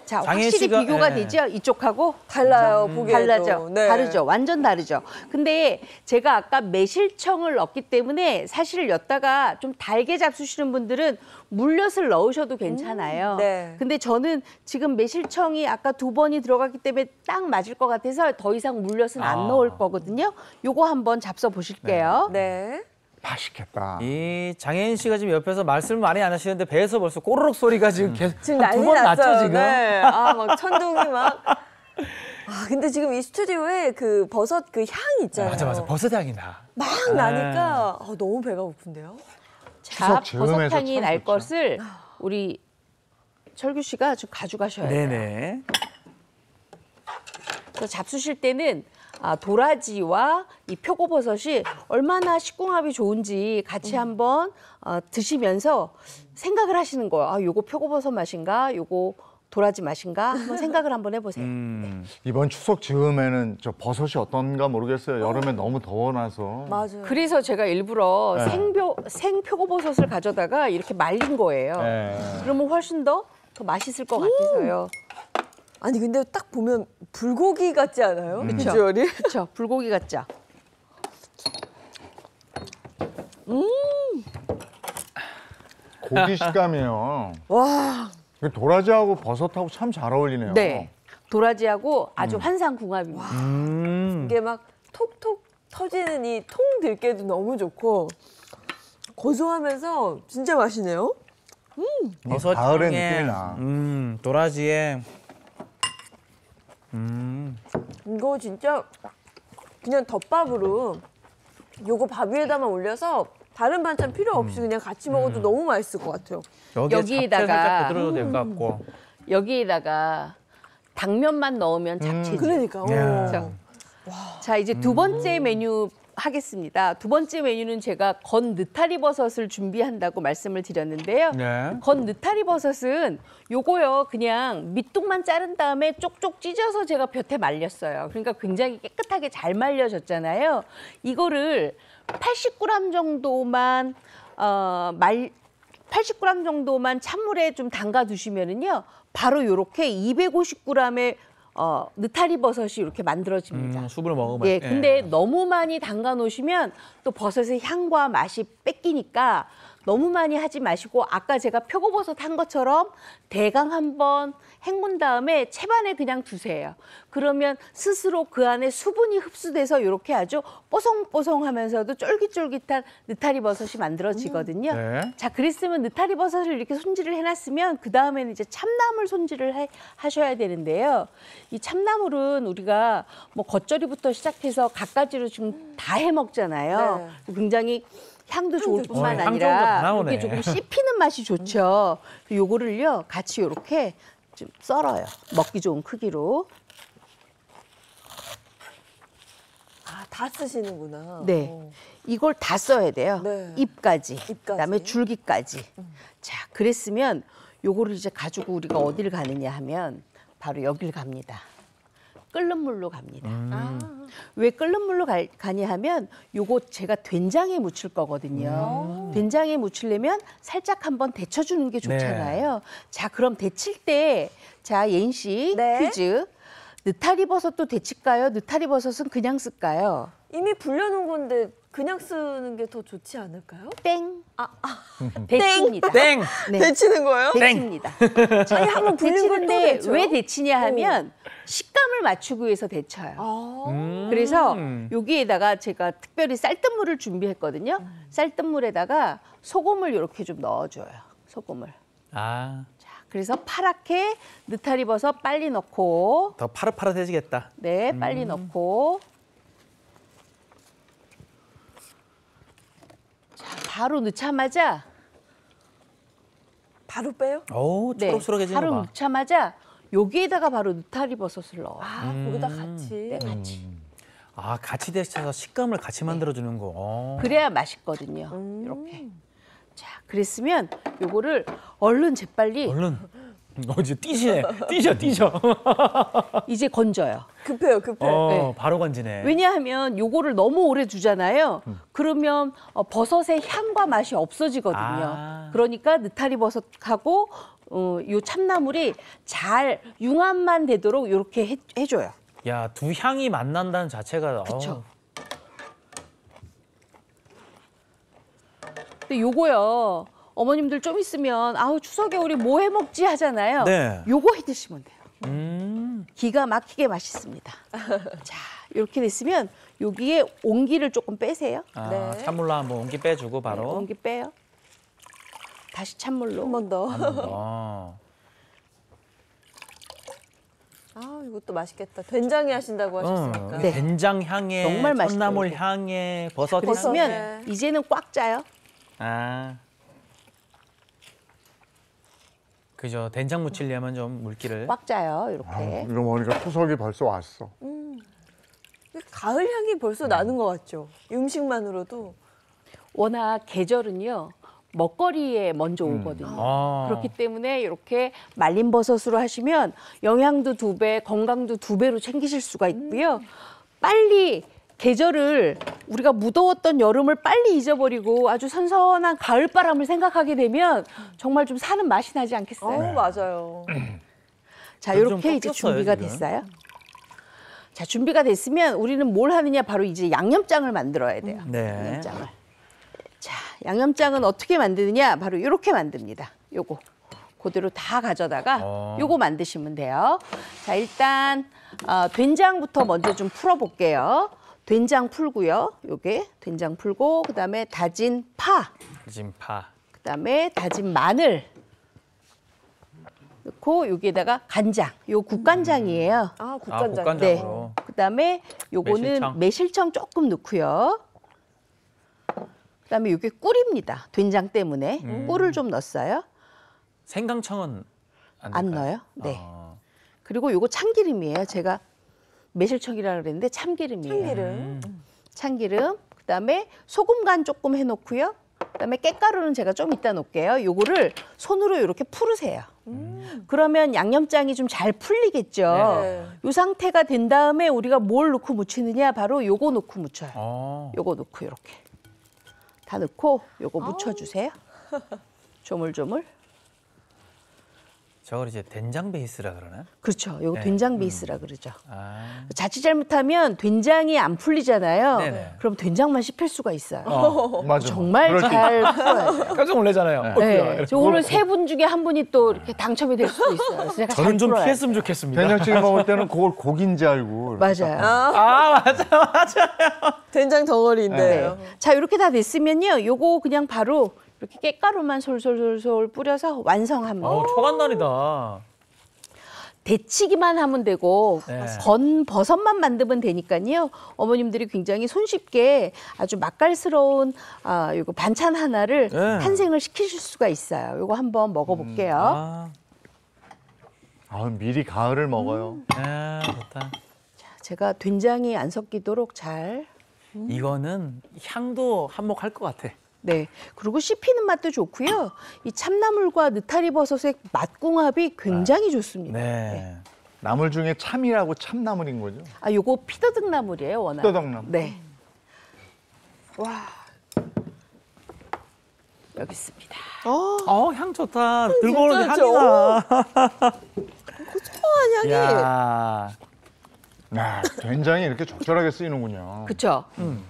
자, 확실히 씨가, 비교가 네. 되죠? 이쪽하고? 달라요, 음, 보기에도. 달라죠. 네. 다르죠. 완전 다르죠. 근데 제가 아까 매실청을 넣었기 때문에 사실 엿다가 좀 달게 잡수시는 분들은 물엿을 넣으셔도 음, 괜찮아요. 음, 네. 근데 저는 지금 매실청이 아까 두 번이 들어갔기 때문에 딱 맞을 것 같아서 더 이상 물엿은 안 아. 넣을 거거든요. 요거 한번 잡숴 보실게요. 네. 네. 맛있겠다. 이 장혜인 씨가 지금 옆에서 말씀 많이 안 하시는데 배에서 벌써 꼬르륵 소리가 지금 음. 계속 지금 난리 두번 났죠 지금. 네. 아막 천둥이 막. 아 근데 지금 이 스튜디오에 그 버섯 그 향 있잖아요. 맞아 맞아 버섯 향이 나. 막 네. 나니까 아, 너무 배가 고픈데요. 자 버섯향이 날 좋죠. 것을 우리 철규 씨가 좀 가져가셔야 돼요. 네네. 잡수실 때는 아, 도라지와 이 표고버섯이 얼마나 식궁합이 좋은지 같이 음. 한번 어, 드시면서 생각을 하시는 거예요. 아, 요거 표고버섯 맛인가? 요거 도라지 맛인가? 한번 생각을 한번 해보세요. 음, 네. 이번 추석 즈음에는 저 버섯이 어떤가 모르겠어요. 여름에 어. 너무 더워놔서. 맞아요. 그래서 제가 일부러 네. 생표, 생표고버섯을 가져다가 이렇게 말린 거예요. 네. 그러면 훨씬 더, 더 맛있을 것 음. 같아서요. 아니 근데 딱 보면 불고기 같지 않아요? 음. 비주얼이? 그렇 불고기 같죠. 음. 고기 식감이에요. 와. 도라지하고 버섯하고 참 잘 어울리네요. 네. 도라지하고 아주 음. 환상 궁합입니다. 음. 이게 막 톡톡 터지는 이 통 들깨도 너무 좋고 고소하면서 진짜 맛있네요. 음. 버섯 가을의 느낌이 나. 음, 도라지에 음. 이거 진짜 그냥 덮밥으로 요거 밥 위에다만 올려서 다른 반찬 필요 없이 그냥 같이 먹어도 음. 너무 맛있을 것 같아요. 여기에 여기에다가- 들어도 될것 같고. 음. 여기에다가 당면만 넣으면 잡채. 음. 그러니까. 예. 그렇죠. 자 이제 두 번째 음. 메뉴 하겠습니다. 두 번째 메뉴는 제가 건 느타리 버섯을 준비한다고 말씀을 드렸는데요. 네. 건 느타리 버섯은 요거요 그냥 밑둥만 자른 다음에 쪽쪽 찢어서 제가 볕에 말렸어요. 그러니까 굉장히 깨끗하게 잘 말려졌잖아요. 이거를 80g 정도만 어, 말 80g 정도만 찬물에 좀 담가 두시면은요. 바로 요렇게 250g의 어, 느타리 버섯이 이렇게 만들어집니다. 음, 수을 먹으면. 예, 근데 예. 너무 많이 담가 놓으시면 또 버섯의 향과 맛이 뺏기니까 너무 많이 하지 마시고 아까 제가 표고버섯 한 것처럼 대강 한 번 헹군 다음에 채반에 그냥 두세요. 그러면 스스로 그 안에 수분이 흡수돼서 이렇게 아주 뽀송뽀송하면서도 쫄깃쫄깃한 느타리 버섯이 만들어지거든요. 음. 네. 자 그랬으면 느타리 버섯을 이렇게 손질을 해놨으면 그 다음에는 이제 참나물 손질을 해, 하셔야 되는데요. 이 참나물은 우리가 뭐 겉절이부터 시작해서 갖가지로 지금 다 해먹잖아요. 네. 굉장히 향도 좋을 뿐만 아니라 이게 조금 씹히는 맛이 좋죠. 그 요거를요 같이 요렇게 좀 썰어요. 먹기 좋은 크기로. 아, 다 쓰시는구나. 네. 오. 어. 이걸 다 써야 돼요. 네. 잎까지, 잎까지, 그다음에 줄기까지. 음. 자, 그랬으면 요거를 이제 가지고 우리가 어디를 가느냐 하면 바로 여길 갑니다. 끓는 물로 갑니다. 음. 아. 왜 끓는 물로 가, 냐 하면 요거 제가 된장에 묻힐 거거든요. 음. 된장에 묻히려면 살짝 한번 데쳐주는 게 좋잖아요. 네. 자, 그럼 데칠 때, 자, 예인 씨 네. 퀴즈. 느타리 버섯도 데칠까요? 느타리 버섯은 그냥 쓸까요? 이미 불려놓은 건데 그냥 쓰는 게 더 좋지 않을까요? 땡. 아, 아. 대치입니다. 음. 땡. 네. 대치는 거예요? 대치입니다. 아니 한번 불린 그 건데 왜 대치냐 하면 오. 식감을 맞추기 위해서 데쳐요. 아 음. 그래서 음. 여기에다가 제가 특별히 쌀뜨물을 준비했거든요. 음. 쌀뜨물에다가 소금을 이렇게 좀 넣어줘요. 소금을. 아. 자, 그래서 파랗게 느타리 버섯 빨리 넣고. 더 파릇파릇해지겠다. 네, 빨리 음. 넣고. 바로 넣자마자 바로 빼요? 오, 초록초록해지는 네, 바로 봐. 넣자마자 여기에다가 바로 느타리버섯을 넣어. 아, 음. 거기다 같이. 네, 같이. 음. 아, 같이 데쳐서 식감을 같이 네. 만들어 주는 거. 어. 그래야 맛있거든요. 음. 이렇게. 자, 그랬으면 요거를 얼른 재빨리 얼른 어, 이제 뛰시네. 뛰셔, 뛰셔. 이제 건져요. 급해요, 급해. 어, 네. 바로 건지네. 왜냐하면 요거를 너무 오래 두잖아요. 음. 그러면 어, 버섯의 향과 맛이 없어지거든요. 아. 그러니까 느타리 버섯하고 어, 요 참나물이 잘 융합만 되도록 이렇게 해, 해줘요. 야, 두 향이 만난다는 자체가. 그렇죠. 근데 요거요. 어머님들 좀 있으면 아우 추석에 우리 뭐 해 먹지 하잖아요. 네. 요거 해 드시면 돼요. 음. 기가 막히게 맛있습니다. 자, 이렇게 됐으면 여기에 온기를 조금 빼세요. 아, 네. 찬물로 한번 온기 빼주고 바로. 네, 온기 빼요. 다시 찬물로. 한 번 더. 한번 더. 아, 이것도 맛있겠다. 된장이 하신다고 어, 하셨으니까. 어, 네. 된장 향에 정말 맛있 천나물 향에 버섯 향에. 그랬으면 이제는 꽉 짜요. 아. 그죠. 된장 무칠려면 좀 물기를 꽉 짜요 이렇게 아, 이거 먹으니까 토속이 벌써 왔어. 음. 가을 향이 벌써 나는 것 같죠. 이 음식만으로도 워낙 계절은요 먹거리에 먼저 음. 오거든요. 아. 그렇기 때문에 이렇게 말린 버섯으로 하시면 영양도 두 배, 건강도 두 배로 챙기실 수가 있고요. 빨리 계절을 우리가 무더웠던 여름을 빨리 잊어버리고 아주 선선한 가을바람을 생각하게 되면 정말 좀 사는 맛이 나지 않겠어요? 네. 맞아요. 자, 이렇게 이제 준비가 지금. 됐어요. 자, 준비가 됐으면 우리는 뭘 하느냐 바로 이제 양념장을 만들어야 돼요. 네. 양념장을. 자, 양념장은 어떻게 만드느냐 바로 이렇게 만듭니다. 요거. 그대로 다 가져다가 어. 요거 만드시면 돼요. 자, 일단 어, 된장부터 먼저 좀 풀어 볼게요. 된장 풀고요. 요게 된장 풀고 그다음에 다진 파. 다진 파. 그다음에 다진 마늘. 넣고 여기에다가 간장. 요 국간장이에요. 아, 국간장. 아, 국간장으로. 네. 그다음에 요거는 매실청. 매실청 조금 넣고요. 그다음에 이게 꿀입니다. 된장 때문에 음. 꿀을 좀 넣었어요. 생강청은 안, 안 넣어요. 네. 아. 그리고 요거 참기름이에요. 제가 매실청이라 그랬는데 참기름이에요. 참기름. 음. 참기름. 그다음에 소금 간 조금 해 놓고요. 그다음에 깻가루는 제가 좀 이따 놓을게요. 요거를 손으로 이렇게 풀으세요. 음. 그러면 양념장이 좀 잘 풀리겠죠. 네. 요 상태가 된 다음에 우리가 뭘 넣고 무치느냐 바로 요거 넣고 무쳐요. 아. 요거 넣고 이렇게 다 넣고 요거 아. 무쳐 주세요. 조물조물. 저걸 이제 된장 베이스라 그러나? 그렇죠. 요 네. 된장 음. 베이스라 그러죠. 아. 자칫 잘못하면 된장이 안 풀리잖아요. 네네. 그럼 된장만 씹힐 수가 있어요. 어, 맞아. 정말 그럴 때잘 풀어야 돼요. 깜짝 놀래잖아요 어, 네. 네. 저 오늘 세 분 중에 한 분이 또 이렇게 당첨이 될 수도 있어요. 저는 좀 피했으면 좋겠습니다. 된장찌개 먹을 때는 그걸 고기인 줄 알고 맞아요. 아. 아 맞아 맞아. 요 된장 덩어리인데요. 네. 자, 이렇게 다 됐으면요. 요거 그냥 바로 이렇게 깻가루만 솔솔솔솔 뿌려서 완성합니다. 어, 초간단이다. 데치기만 하면 되고 네. 건 버섯만 만들면 되니까요. 어머님들이 굉장히 손쉽게 아주 맛깔스러운 아, 요거 반찬 하나를 네. 탄생을 시키실 수가 있어요. 요거 한번 먹어볼게요. 음, 아. 아, 미리 가을을 먹어요. 음. 아, 좋다. 자, 제가 된장이 안 섞이도록 잘. 음. 이거는 향도 한몫할 것 같아. 네. 그리고 씹히는 맛도 좋고요. 이 참나물과 느타리 버섯의 맛궁합이 굉장히 아, 좋습니다. 네. 네. 나물 중에 참이라고 참나물인 거죠? 아, 요거 피더덕 나물이에요, 워낙. 피더덕 나물. 네. 와. 여기 있습니다. 어, 어, 향 좋다. 들고 오는 향이 나. 고소한 그 향이. 야. 야, 된장이 이렇게 적절하게 쓰이는군요. 그렇죠. 음.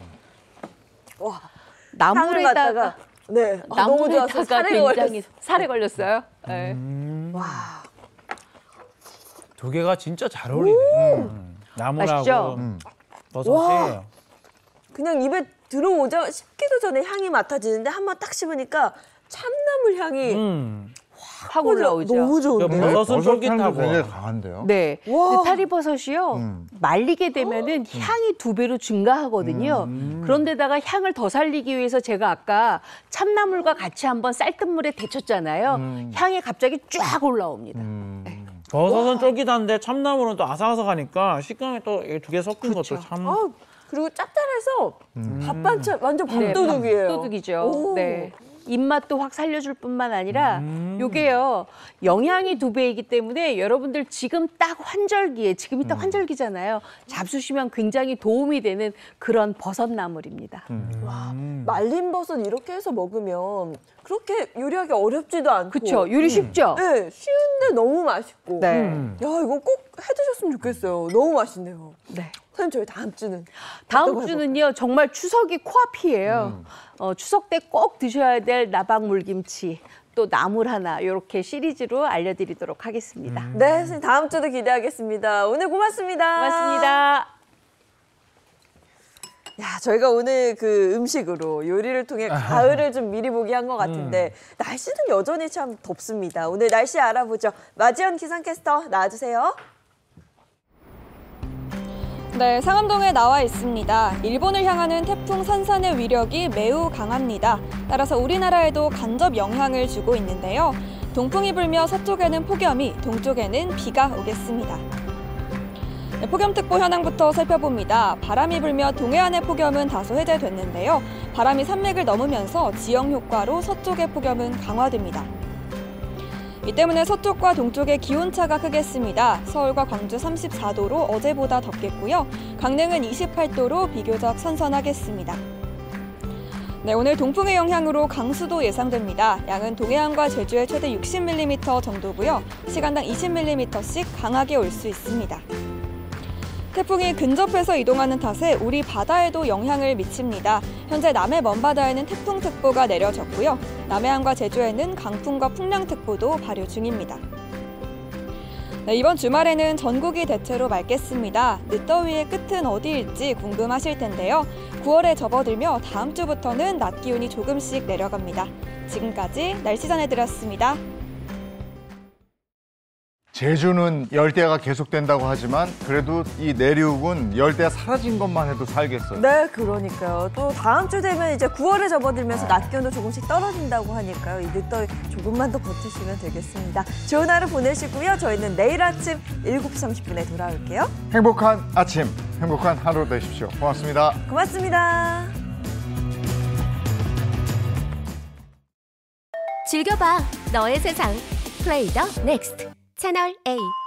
와. 나무를에다가 네. 아, 너무 좋아서 살에 굉장히 살에 걸렸어요. 네. 음. 와. 두 개가 진짜 잘 어울리네. 음. 나물하고 음. 버섯이. 그냥 입에 들어오자 씹기도 전에 향이 맡아지는데 한 번 딱 씹으니까 참나물 향이 음. 파고 올라오죠. 너무 좋은데. 버섯은 쫄깃하고 굉장 강한데요. 네. 와. 타리버섯이요. 음. 말리게 되면은 어? 향이 두 배로 증가하거든요. 음. 음. 그런데다가 향을 더 살리기 위해서 제가 아까 참나물과 같이 한번 쌀뜨물에 데쳤잖아요. 음. 향이 갑자기 쫙 올라옵니다. 음. 네. 버섯은 와. 쫄깃한데 참나물은 또 아삭아삭하니까 식감이 또 두 개 섞은 그렇 것도 참. 아, 그리고 짭짤해서 밥 반찬 완전 네, 밥도둑이에요. 네, 밥도둑이죠. 네. 입맛도 확 살려줄 뿐만 아니라 음. 요게요 영양이 두 배이기 때문에 여러분들 지금 딱 환절기에 지금이 딱 음. 환절기잖아요. 잡수시면 굉장히 도움이 되는 그런 버섯 나물입니다. 음. 와 음. 말린 버섯 이렇게 해서 먹으면 그렇게 요리하기 어렵지도 않고 그렇죠 요리 음. 쉽죠. 네 쉬운데 너무 맛있고. 네. 야 이거 꼭 해드셨으면 좋겠어요. 너무 맛있네요. 네. 선생님 저희 다음 주는 다음 주는요 정말 추석이 코앞이에요. 음. 어, 추석 때 꼭 드셔야 될 나방 물김치 또 나물 하나 이렇게 시리즈로 알려드리도록 하겠습니다. 음. 네, 선생님 다음 주도 기대하겠습니다. 오늘 고맙습니다. 고맙습니다. 야, 저희가 오늘 그 음식으로 요리를 통해 가을을 좀 미리 보기 한것 음. 같은데 음. 날씨는 여전히 참 덥습니다. 오늘 날씨 알아보죠. 마지연 기상캐스터 나와주세요. 네, 상암동에 나와 있습니다. 일본을 향하는 태풍 산산의 위력이 매우 강합니다. 따라서 우리나라에도 간접 영향을 주고 있는데요. 동풍이 불며 서쪽에는 폭염이, 동쪽에는 비가 오겠습니다. 네, 폭염특보 현황부터 살펴봅니다. 바람이 불며 동해안의 폭염은 다소 해제됐는데요. 바람이 산맥을 넘으면서 지형 효과로 서쪽의 폭염은 강화됩니다. 이 때문에 서쪽과 동쪽의 기온차가 크겠습니다. 서울과 광주 34도로 어제보다 덥겠고요. 강릉은 28도로 비교적 선선하겠습니다. 네, 오늘 동풍의 영향으로 강수도 예상됩니다. 양은 동해안과 제주에 최대 60mm 정도고요. 시간당 20mm씩 강하게 올 수 있습니다. 태풍이 근접해서 이동하는 탓에 우리 바다에도 영향을 미칩니다. 현재 남해 먼바다에는 태풍특보가 내려졌고요. 남해안과 제주에는 강풍과 풍량특보도 발효 중입니다. 네, 이번 주말에는 전국이 대체로 맑겠습니다. 늦더위의 끝은 어디일지 궁금하실 텐데요. 9월에 접어들며 다음 주부터는 낮 기온이 조금씩 내려갑니다. 지금까지 날씨 전해드렸습니다. 제주는 열대야가 계속된다고 하지만 그래도 이 내륙은 열대야 사라진 것만 해도 살겠어요. 네, 그러니까요. 또 다음 주 되면 이제 9월에 접어들면서 아. 낮 기온도 조금씩 떨어진다고 하니까요. 이 늦더위 조금만 더 버티시면 되겠습니다. 좋은 하루 보내시고요. 저희는 내일 아침 7시 30분에 돌아올게요. 행복한 아침, 행복한 하루 되십시오. 고맙습니다. 고맙습니다. 즐겨봐. 너의 세상. 플레이 더 넥스트. 채널 A